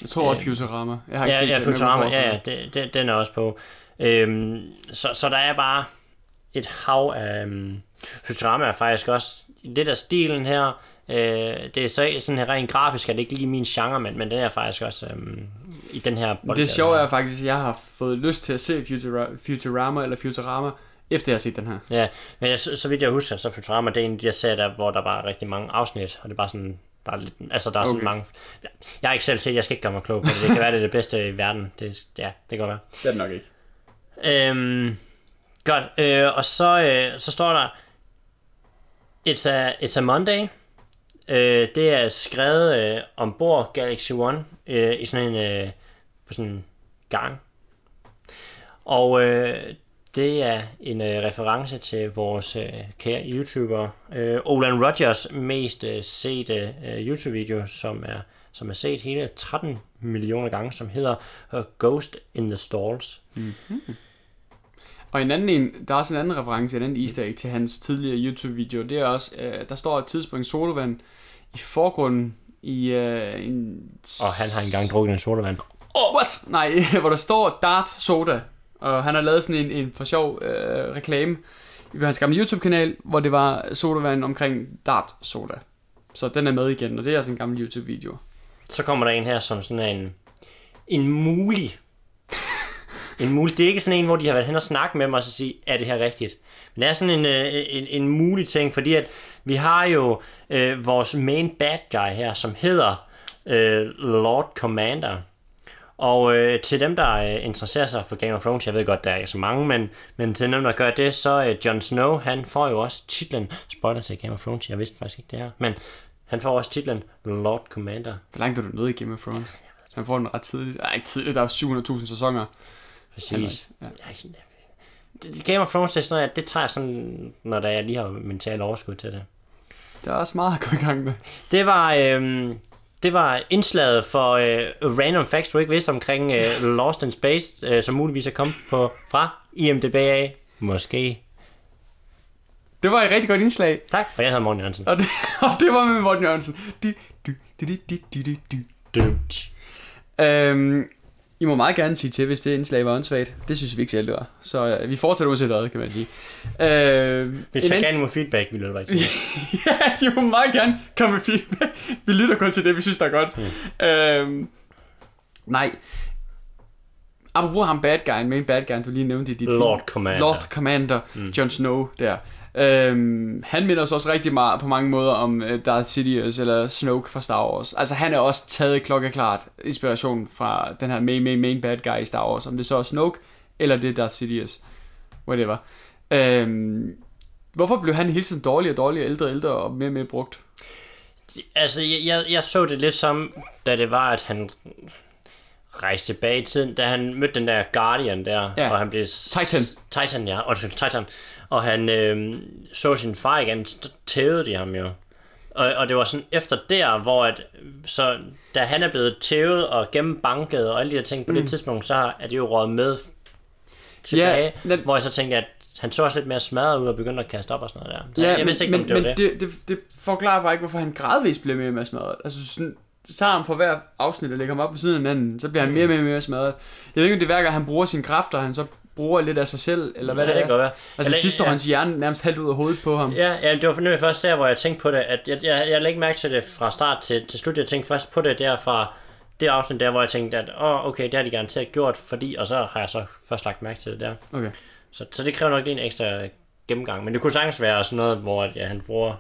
Jeg tror også øh, Futurama. Jeg har ikke ja, set ja, den, Futurama, ja, ja, det, det, den er også på. Øhm, så, så der er bare et hav af... Øhm, Futurama er faktisk også det der stilen her. Øh, det er så sådan her rent grafisk, er det ikke lige min genre, men, men den er faktisk også øhm, i den her... det sjove er faktisk, at jeg har fået lyst til at se Futura- Futurama eller Futurama, efter jeg har set den her. Ja, men jeg, så, så vidt jeg husker, så Futurama, det er en af de her der, hvor der var rigtig mange afsnit, og det er bare sådan, der er lidt, altså der er okay. sådan mange... Jeg har ikke selv set, jeg skal ikke gøre mig klog på det, det kan være, det er det bedste i verden, det, ja, det kan godt være. Det er det nok ikke. Øhm, godt. Øh, og så, øh, så står der, It's a, it's a Monday. Øh, det er skrevet øh, ombord Galaxy One øh, i sådan en, øh, på sådan en gang. Og øh, det er en øh, reference til vores øh, kære YouTuber øh, Olan Rogers mest øh, sete øh, YouTube-video, som er som er set hele 13 millioner gange, som hedder øh, Ghost in the Stalls. Mm-hmm. Og en anden en, der er også en anden reference, en anden easter egg til hans tidligere YouTube-video, det er også, øh, der står et tidspunkt sodavand i forgrunden i øh, en... Og han har engang drukket en sodavand. Oh, what? Nej, hvor der står Dart Soda, og han har lavet sådan en, en for sjov øh, reklame i hans gamle YouTube-kanal, hvor det var sodavand omkring Dart Soda. Så den er med igen, og det er altså en gammel YouTube-video. Så kommer der en her, som sådan en, en mulig en mulig, det er ikke sådan en, hvor de har været hen og snakket med mig og så sige, er det her rigtigt? Men det er sådan en, øh, en, en mulig ting, fordi at vi har jo øh, vores main bad guy her, som hedder øh, Lord Commander. Og øh, til dem, der øh, interesserer sig for Game of Thrones, jeg ved godt, der er ikke så mange, men, men til dem, der gør det, så øh, Jon Snow, han får jo også titlen, spoiler til Game of Thrones, jeg vidste faktisk ikke det her, men han får også titlen Lord Commander. Hvor langt er du nået i Game of Thrones? Han får den ret tidligt. Ej, tidligt, der er 700.000 sæsoner. Præcis. Det, Jeg, sådan, Game of Thrones det sådan det tager jeg sådan, når der jeg lige har mental overskud til det. Der er også meget at gå i gang med. Det var, øh, det var indslaget for øh, Random Facts, du ikke vidste omkring øh, Lost in Space, øh, som muligvis er kommet på, fra IMDb af. Måske. Det var et rigtig godt indslag. Tak, og jeg hedder Morten Jørgensen. Og det, og det var med Morten Jørgensen. Du, du, du, du, du, du, du. Øhm, i må meget gerne sige til, hvis det indslag var åndssvagt. Det synes vi ikke selv, det var. Så øh, vi fortsætter uanset hvad, kan man sige. Øh, hvis I gerne må feedback, vi lytter bare til. ja, I må meget gerne komme med feedback. Vi lytter kun til det, vi synes, der er godt. Mm. Øh, nej. Apropos ham bad guyen, main bad guyen, du lige nævnte i dit Lord film. Commander. Lord Commander, mm. Jon Snow der. Øhm, han minder os også rigtig meget på mange måder om øh, Darth Sidious eller Snoke fra Star Wars. Altså han er også taget klokkeklart inspiration fra den her main, main, main bad guy i Star Wars. Om det så er Snoke eller det er Darth Sidious. Whatever. Øhm, hvorfor blev han hele tiden dårligere og dårligere, ældre og ældre og mere og mere brugt? Altså, jeg, jeg, jeg så det lidt som, da det var, at han rejse tilbage i tiden, da han mødte den der Guardian der, ja. og han blev... Titan. Titan, ja. Undskyld, Titan. Og han øh, så sin far igen, så tævede de ham jo. Og, og det var sådan efter der, hvor at, så, da han er blevet tævet og gennembanket og alle de der ting på mm. det tidspunkt, så er det jo røget med tilbage, ja, men... hvor jeg så tænkte, at han så også lidt mere smadret ud og begyndte at kaste op og sådan noget der. Så ja, jeg vidste ikke, men, om det men var det. det. Det, det forklarer bare ikke, hvorfor han gradvist blev mere med smadret. Altså sådan, tager ham for hver afsnit og lægger ham op på siden af hinanden, så bliver han mere og mere, mere smadret. Jeg ved ikke, om det er hver gang, han bruger sine kræfter, han så bruger lidt af sig selv, eller hvad ja, det er. Det godt være. Altså sidst står ja. hans hjerne nærmest halvt ud af hovedet på ham. Ja, ja det var nemlig først der, hvor jeg tænkte på det, at jeg, jeg, jeg lagde ikke mærke til det fra start til, til slut. Jeg tænkte først på det der fra det afsnit der, hvor jeg tænkte, at åh, oh, okay, det har de garanteret gjort, fordi, og så har jeg så først lagt mærke til det der. Okay. Så, så det kræver nok lige en ekstra gennemgang, men det kunne sagtens være sådan noget, hvor ja, han bruger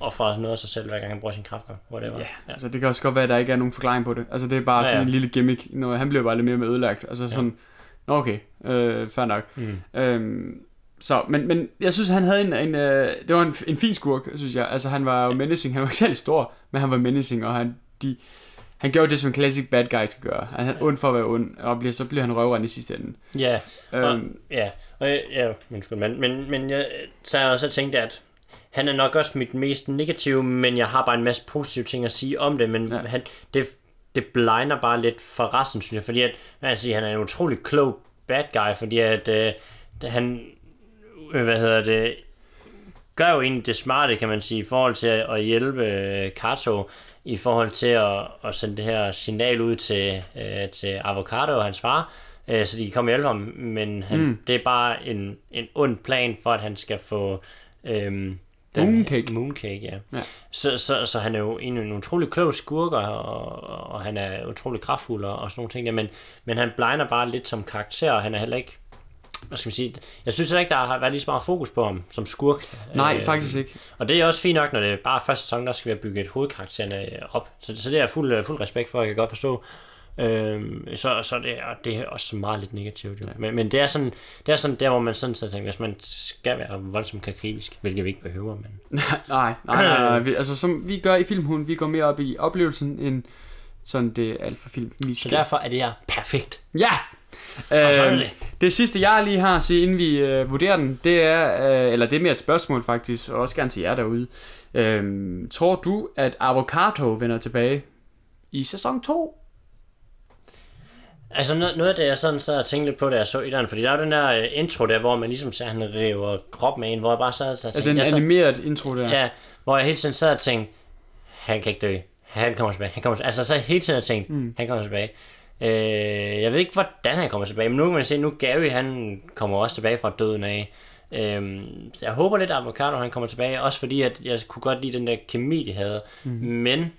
og fra noget af sig selv, hver gang han bruger sine kræfter. Whatever. Yeah. Ja, altså det kan også godt være, at der ikke er nogen forklaring på det. Altså det er bare ja, sådan ja. en lille gimmick. Når han bliver bare lidt mere med ødelagt. Altså sådan, ja. okay, øh, fair nok. Mm. Øhm, så, men, men jeg synes, han havde en, en øh, det var en, en fin skurk, synes jeg. Altså han var jo menacing. Han var ikke særlig stor, men han var menacing, og han, de, han gjorde det, som en classic bad guy skal gøre. Han er ond for at være ond, og bliver, så bliver han røvrende i sidste ende. Ja, og, øhm, ja, og, ja, men, men, men jeg, så, jeg tænkte tænkt, at han er nok også mit mest negative, men jeg har bare en masse positive ting at sige om det, men ja. han, det, det blinder bare lidt for resten, synes jeg, fordi at, hvad jeg siger, han er en utrolig klog bad guy, fordi at øh, han, øh, hvad hedder det, gør jo egentlig det smarte, kan man sige, i forhold til at, at hjælpe øh, Kato, i forhold til at, at sende det her signal ud til, øh, til Avocado og hans far, øh, så de kan komme og hjælpe ham, men han, mm. det er bare en, en ond plan for, at han skal få... Øh, den, Mooncake. Mooncake, ja. ja. Så, så, så han er jo en, en utrolig klog skurker, og, og han er utrolig kraftfuld og, og sådan nogle ting der, men, men han blinder bare lidt som karakter, og han er heller ikke hvad skal man sige, jeg synes ikke, der har været lige så meget fokus på ham som skurk. Nej, øh, faktisk ikke. Og det er også fint nok, når det er bare første sæson, der skal vi have bygget hovedkarakteren op. Så, så det er jeg fuld, fuld respekt for, og jeg kan godt forstå. Øhm, så, så det, og det er også meget lidt negativt jo. Ja. Men, men det, er sådan, det er sådan der, hvor man sådan så tænker, hvis man skal være voldsomt kritisk, hvilket vi ikke behøver. Men... nej, nej, nej, nej, nej. Vi, altså som vi gør i Filmhunden, vi går mere op i oplevelsen, end sådan det alt for film, vi Så derfor er det her perfekt. Ja! Øh, det. det sidste jeg lige har at sige Inden vi øh, vurderer den det er, øh, Eller det er mere et spørgsmål faktisk Og også gerne til jer derude øh, Tror du at Avocado vender tilbage I sæson 2 Altså noget, noget af det, jeg sådan sad og tænkte lidt på, da jeg så etteren, fordi der er den der øh, intro der, hvor man ligesom ser, at han river kroppen af en, hvor jeg bare sad og tænkte... Er det en animeret så, intro der. Ja, hvor jeg hele tiden sad og tænkte, han kan ikke dø, han kommer tilbage, han kommer tilbage. Altså så hele tiden jeg tænkte, mm. han kommer tilbage. Øh, jeg ved ikke, hvordan han kommer tilbage, men nu kan man se, nu Gary, han kommer også tilbage fra døden af. Øh, så jeg håber lidt, at Avocado han kommer tilbage, også fordi at jeg kunne godt lide den der kemi, de havde. Mm. Men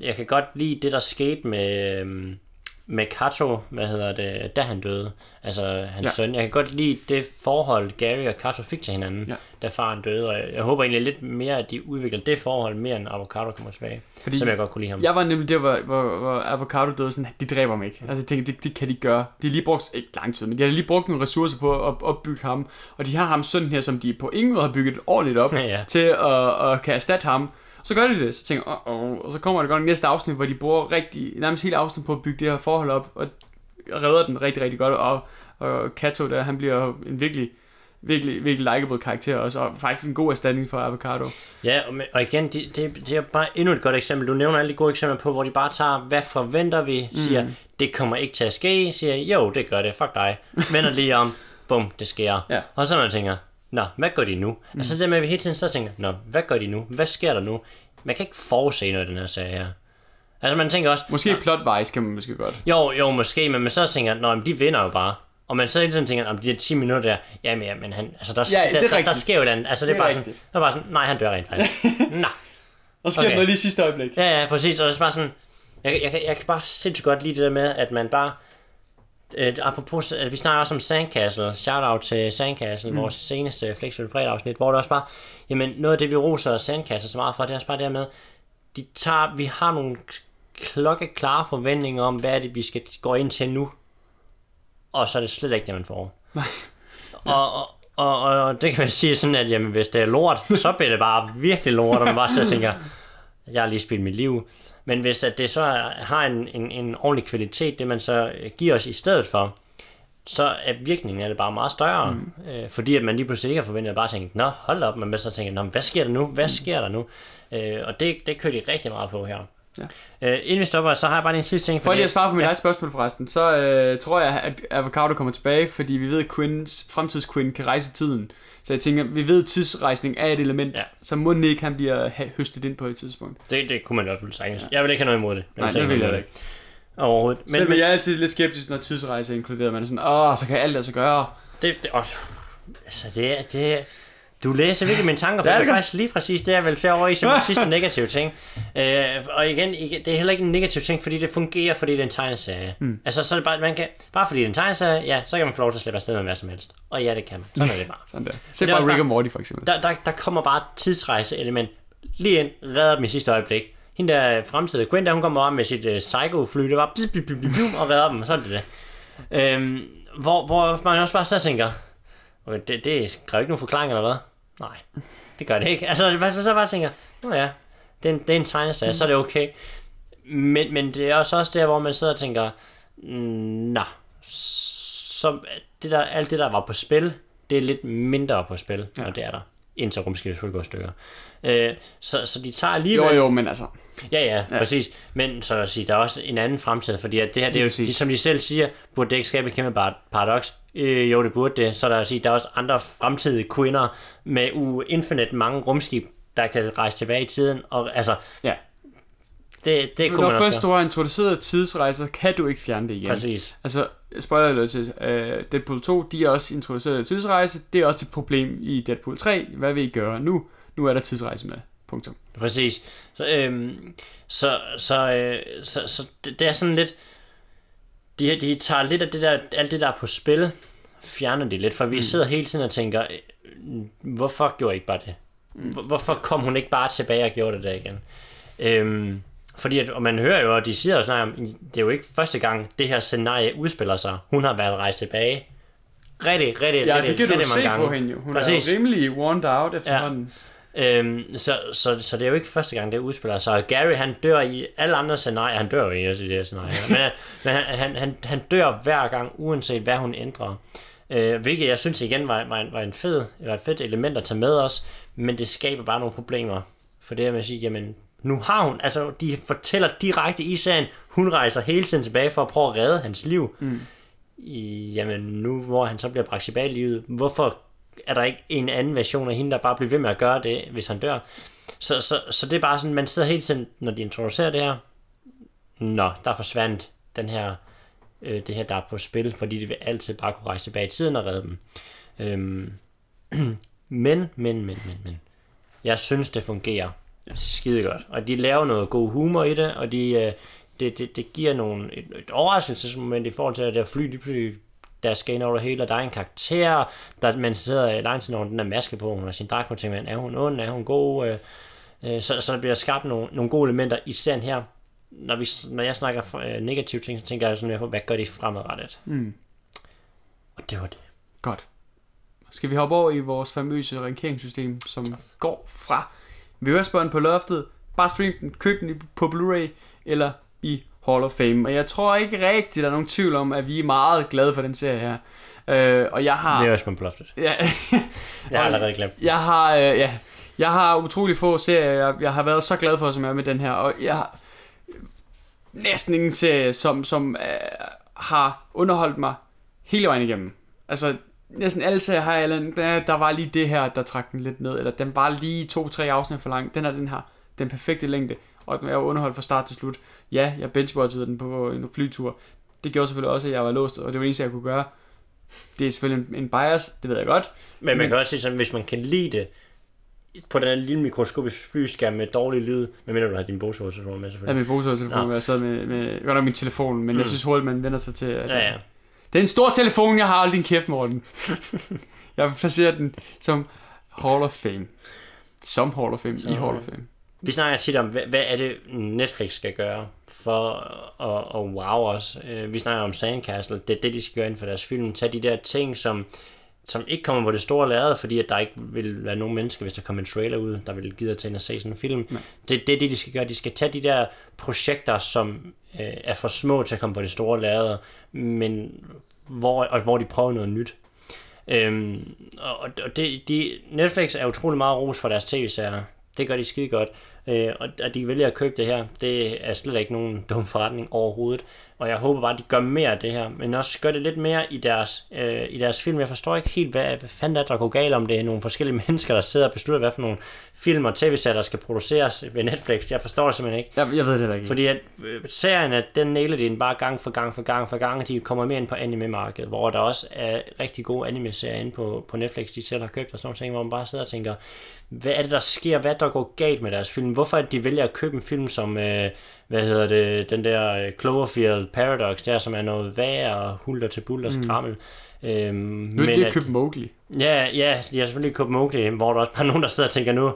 jeg kan godt lide det, der skete med... Øh, Makato, hvad hedder det, da han døde, altså hans ja. søn. Jeg kan godt lide det forhold, Gary og Kato fik til hinanden, ja. da faren døde, og jeg, håber egentlig lidt mere, at de udvikler det forhold mere, end Avocado kommer tilbage, Fordi som jeg godt kunne lide ham. Jeg var nemlig der, hvor, hvor, hvor Avocado døde, sådan, de dræber mig ikke. Altså jeg tænkte, det, det kan de gøre. De har lige brugt, ikke lang tid, men de har lige brugt nogle ressourcer på at opbygge ham, og de har ham sådan her, som de på ingen måde har bygget ordentligt op, ja, ja. til at, at kan erstatte ham, så gør de det, så tænker jeg, oh, oh. og så kommer det godt næste afsnit, hvor de bruger rigtig, nærmest hele afsnit på at bygge det her forhold op, og redder den rigtig, rigtig godt, og, og Kato der, han bliver en virkelig, virkelig, virkelig likeable karakter også, og faktisk en god erstatning for Avocado. Ja, og igen, det, det, det er bare endnu et godt eksempel. Du nævner alle de gode eksempler på, hvor de bare tager, hvad forventer vi, siger, mm. det kommer ikke til at ske, siger, jo, det gør det, fuck dig. Vender lige om, bum, det sker. Ja. Og så man tænker, nå, hvad gør de nu? Mm. Altså det med, at vi hele tiden så tænker, nå, hvad gør de nu? Hvad sker der nu? Man kan ikke forudse noget i den her sag her. Altså man tænker også... Måske plot kan man måske godt. Jo, jo, måske, men man så tænker, nå, men de vinder jo bare. Og man så hele tiden tænker, om de her 10 minutter der, jamen, men han, altså der, ja, der, der, der, sker jo andet. altså det er, det er bare, rigtigt. sådan, der er bare sådan, nej, han dør rent faktisk. nå. Og sker okay. noget lige sidste øjeblik. Ja, ja, præcis, og det er bare sådan, jeg, jeg, jeg, jeg kan bare sindssygt godt lide det der med, at man bare, Øh, apropos, øh, vi snakker også om Sandcastle. Shout out til Sandcastle, mm. vores seneste Flexible fredag afsnit, hvor det også bare, jamen noget af det, vi roser Sandcastle så meget for, det er også bare dermed, de tager, vi har nogle klokkeklare forventninger om, hvad er det, vi skal gå ind til nu. Og så er det slet ikke det, man får. Nej. og, og, og, og, det kan man sige sådan, at jamen, hvis det er lort, så bliver det bare virkelig lort, og man bare så tænker, jeg har lige spildt mit liv. Men hvis at det så har en, en, en ordentlig kvalitet, det man så øh, giver os i stedet for, så er virkningen af det bare meget større. Mm. Øh, fordi at man lige pludselig ikke har forventet at bare tænke, nå, hold op, men så tænker, nå, hvad sker der nu? Hvad mm. sker der nu? Øh, og det, det kører de rigtig meget på her. Ja. Øh, inden vi stopper, så har jeg bare en sidste ting. For lige at svare på mit ja. eget spørgsmål forresten, så øh, tror jeg, at Avocado kommer tilbage, fordi vi ved, at fremtidskvinden kan rejse tiden. Så jeg tænker, vi ved, at tidsrejsning er et element, ja. så må ikke, han bliver høstet ind på et tidspunkt. Det, det kunne man i hvert fald sige. Ja. Jeg vil ikke have noget imod det. Jeg Nej, det vil jeg ikke. Overhovedet. Men, Selvom men, jeg er altid lidt skeptisk, når tidsrejse er inkluderet. Man er sådan, åh, så kan alt altså gøre. Det, det, også, altså det, det, du læser virkelig mine tanker, for det er faktisk lige præcis det, jeg vil tage over i som den sidste negative ting. Øh, og igen, igen, det er heller ikke en negativ ting, fordi det fungerer, fordi det er en tegneserie. Mm. Altså, så er det bare, man kan, bare fordi det er en tegneserie, ja, så kan man få lov til at slippe afsted med hvad som helst. Og ja, det kan man. Sådan er det bare. Sådan der. Se bare Rick og Morty, for eksempel. Der, der, der kommer bare tidsrejse-element. Lige ind, redder dem i sidste øjeblik. Hende der øh, fremtidige Quinn, der hun kommer op med sit uh, psycho-fly, det var blip, og redder dem, og sådan det der. Øhm, hvor, hvor man også bare så tænker, okay, det, det kræver ikke nogen forklaring eller hvad? Nej, det gør det ikke. Altså, så, så bare tænker, nu ja, det er det er en tegneserie, mm. så er det okay. Men, men det er også, også der, hvor man sidder og tænker, mm, nej, så det der, alt det, der var på spil, det er lidt mindre på spil, ja. og det er der indtil rumskibet selvfølgelig går stykker. Øh, så, så de tager alligevel... Jo, jo, men altså... Ja, ja, ja. præcis. Men så jeg sige, der er også en anden fremtid, fordi at det her, det er jo, de, som ligesom de selv siger, burde det ikke skabe et kæmpe paradoks. Øh, jo, det burde det. Så der, er, sige, der er også andre fremtidige kvinder med u mange rumskib, der kan rejse tilbage i tiden. Og, altså, ja. Det, det kunne Når man også først du har introduceret tidsrejser, kan du ikke fjerne det igen. Præcis. Altså, spoiler alert til, uh, Deadpool 2, de er også introduceret tidsrejse. Det er også et problem i Deadpool 3. Hvad vil I gøre nu? Nu er der tidsrejse med. Punktum. Præcis. Så, øh, så, så, øh, så, så det, det er sådan lidt... Øh, de, de tager lidt af det der, alt det, der er på spil, fjerner det lidt, for vi mm. sidder hele tiden og tænker, øh, hvorfor gjorde I ikke bare det? Mm. Hvorfor kom hun ikke bare tilbage og gjorde det der igen? Øhm, fordi at, og man hører jo, og de siger også, snart, det er jo ikke første gang, det her scenarie udspiller sig. Hun har været rejst tilbage rigtig, rigtig, ja, rigtig, det kan du rigtig se gange. på hende jo. Hun Præcis. er jo rimelig worn out efterhånden. Ja. Øhm, så, så, så det er jo ikke første gang, det udspiller sig. Gary, han dør i alle andre scenarier. Han dør jo ikke i det her scenarie. men men han, han, han, han dør hver gang, uanset hvad hun ændrer. Øh, hvilket jeg synes igen var, var, en, var, en fed, var et fedt element at tage med os. Men det skaber bare nogle problemer. For det her med at sige, jamen, nu har hun, altså de fortæller direkte i sagen, hun rejser hele tiden tilbage for at prøve at redde hans liv. Mm. I, jamen nu, hvor han så bliver bragt tilbage i livet, hvorfor er der ikke en anden version af hende, der bare bliver ved med at gøre det, hvis han dør. Så, så, så det er bare sådan, man sidder helt tiden, når de introducerer det her, nå, der forsvandt den her, øh, det her, der er på spil, fordi de vil altid bare kunne rejse tilbage i tiden og redde dem. Øhm, men, men, men, men, men. Jeg synes, det fungerer skide godt. Og de laver noget god humor i det, og de, øh, det, det, det giver nogle, et, et overraskelsesmoment i forhold til, at det her fly, de pludselig der skal ind over det hele, og der er en karakter, der man sidder øh, lang tid over den der maske på, hun har sin dragt på, tænker man, er hun ond, er hun god? Øh, øh, så, så der bliver skabt nogle, nogle gode elementer i serien her. Når, vi, når jeg snakker øh, negative ting, så tænker jeg sådan, på, hvad gør de fremadrettet? Mm. Og det var det. Godt. Skal vi hoppe over i vores famøse rankeringssystem, som går fra vi Vørespørgen på loftet, bare stream den, køb den på Blu-ray, eller i Hall of Fame. Og jeg tror ikke rigtigt, der er nogen tvivl om, at vi er meget glade for den serie her. Øh, og jeg har... Det er også man loftet. Ja, jeg har allerede glemt. Jeg har, øh, ja, jeg har utrolig få serier, jeg, jeg har været så glad for, som jeg er med den her. Og jeg har næsten ingen serie, som, som øh, har underholdt mig hele vejen igennem. Altså, næsten alle serier har jeg, der var lige det her, der trak den lidt ned, eller den var lige to-tre afsnit for lang. Den er den her, den perfekte længde og den var underholdt fra start til slut. Ja, jeg benchwatchede den på en flytur. Det gjorde selvfølgelig også, at jeg var låst, og det var det eneste, jeg kunne gøre. Det er selvfølgelig en bias, det ved jeg godt. Men man men... kan også sige sådan, hvis man kan lide det, på den her lille mikroskopisk flyskærm med dårlig lyd, mener du har din bose med selvfølgelig. Ja, min Bose-telefon, jeg sad med, med, godt nok min telefon, men mm. jeg synes hurtigt, man vender sig til, at ja, ja. det er en stor telefon, jeg har, aldrig din kæft, Morten. jeg placerer den som Hall of Fame. Som Hall of Fame, som i Hall of Fame. Vi snakker tit om, hvad, hvad er det, Netflix skal gøre for at, at wow os. Øh, vi snakker om Sandcastle, det er det, de skal gøre inden for deres film. Tag de der ting, som, som ikke kommer på det store lærred, fordi at der ikke vil være nogen mennesker, hvis der kommer en trailer ud, der vil give dig til at se sådan en film. Nej. Det, det er det, de skal gøre. De skal tage de der projekter, som øh, er for små til at komme på det store lærred, men hvor, og hvor de prøver noget nyt. Øhm, og og det, de, Netflix er utrolig meget ros for deres tv-serier. Det gør de skide godt. Øh, og at de vælger at købe det her, det er slet ikke nogen dum forretning overhovedet og jeg håber bare, at de gør mere af det her, men også gør det lidt mere i deres, øh, i deres film. Jeg forstår ikke helt, hvad, hvad fanden er, der går galt om det. er Nogle forskellige mennesker, der sidder og beslutter, hvad for nogle film og tv-serier, der skal produceres ved Netflix. Jeg forstår det simpelthen ikke. Jeg, jeg ved det heller ikke. Fordi at, øh, serien, at den næler de den bare gang for gang for gang for gang, de kommer mere ind på anime-markedet, hvor der også er rigtig gode anime-serier inde på, på Netflix, de selv har købt og sådan nogle ting, hvor man bare sidder og tænker, hvad er det, der sker? Hvad der går galt med deres film? Hvorfor er det, de vælger at købe en film som... Øh, hvad hedder det, den der øh, Cloverfield Paradox der, som er noget værre og hulter til buller og mm. skrammel. Mm. Øhm, nu har lige købt Mowgli. Ja, ja, de har selvfølgelig købt Mowgli, hvor der også bare nogen, der sidder og tænker nu,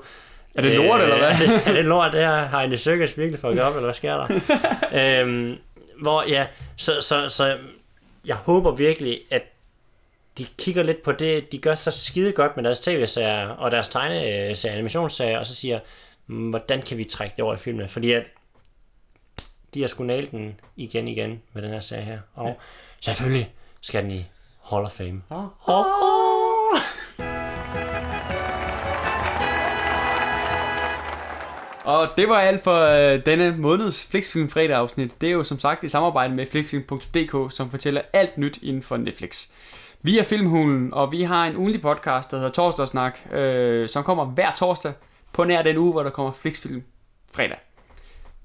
er det lort, øh, eller hvad? Er det, lort, det her? Har Andy Circus virkelig fået op, eller hvad sker der? øhm, hvor, ja, så, så, så jeg håber virkelig, at de kigger lidt på det, de gør så skide godt med deres tv-serier og deres tegneserier, øh, animationsserier, og så siger, mm, hvordan kan vi trække det over i filmene? Fordi at den igen igen med den her sag her. Og ja. selvfølgelig skal den i Hall of Fame. Oh. Oh. Oh. Og det var alt for øh, denne måneds Flixfilm fredag afsnit. Det er jo som sagt i samarbejde med flixfilm.dk, som fortæller alt nyt inden for Netflix. Vi er Filmhulen, og vi har en ugenlig podcast, der hedder Torsdagsnak, øh, som kommer hver torsdag på nær den uge, hvor der kommer Flixfilm fredag.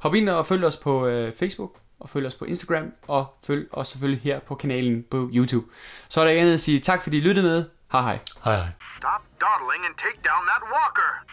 Hop ind og følg os på øh, Facebook, og følg os på Instagram, og følg os selvfølgelig her på kanalen på YouTube. Så er der andet at sige tak, fordi I lyttede med. Hej hej. Hej hej. Stop dawdling and take down that walker.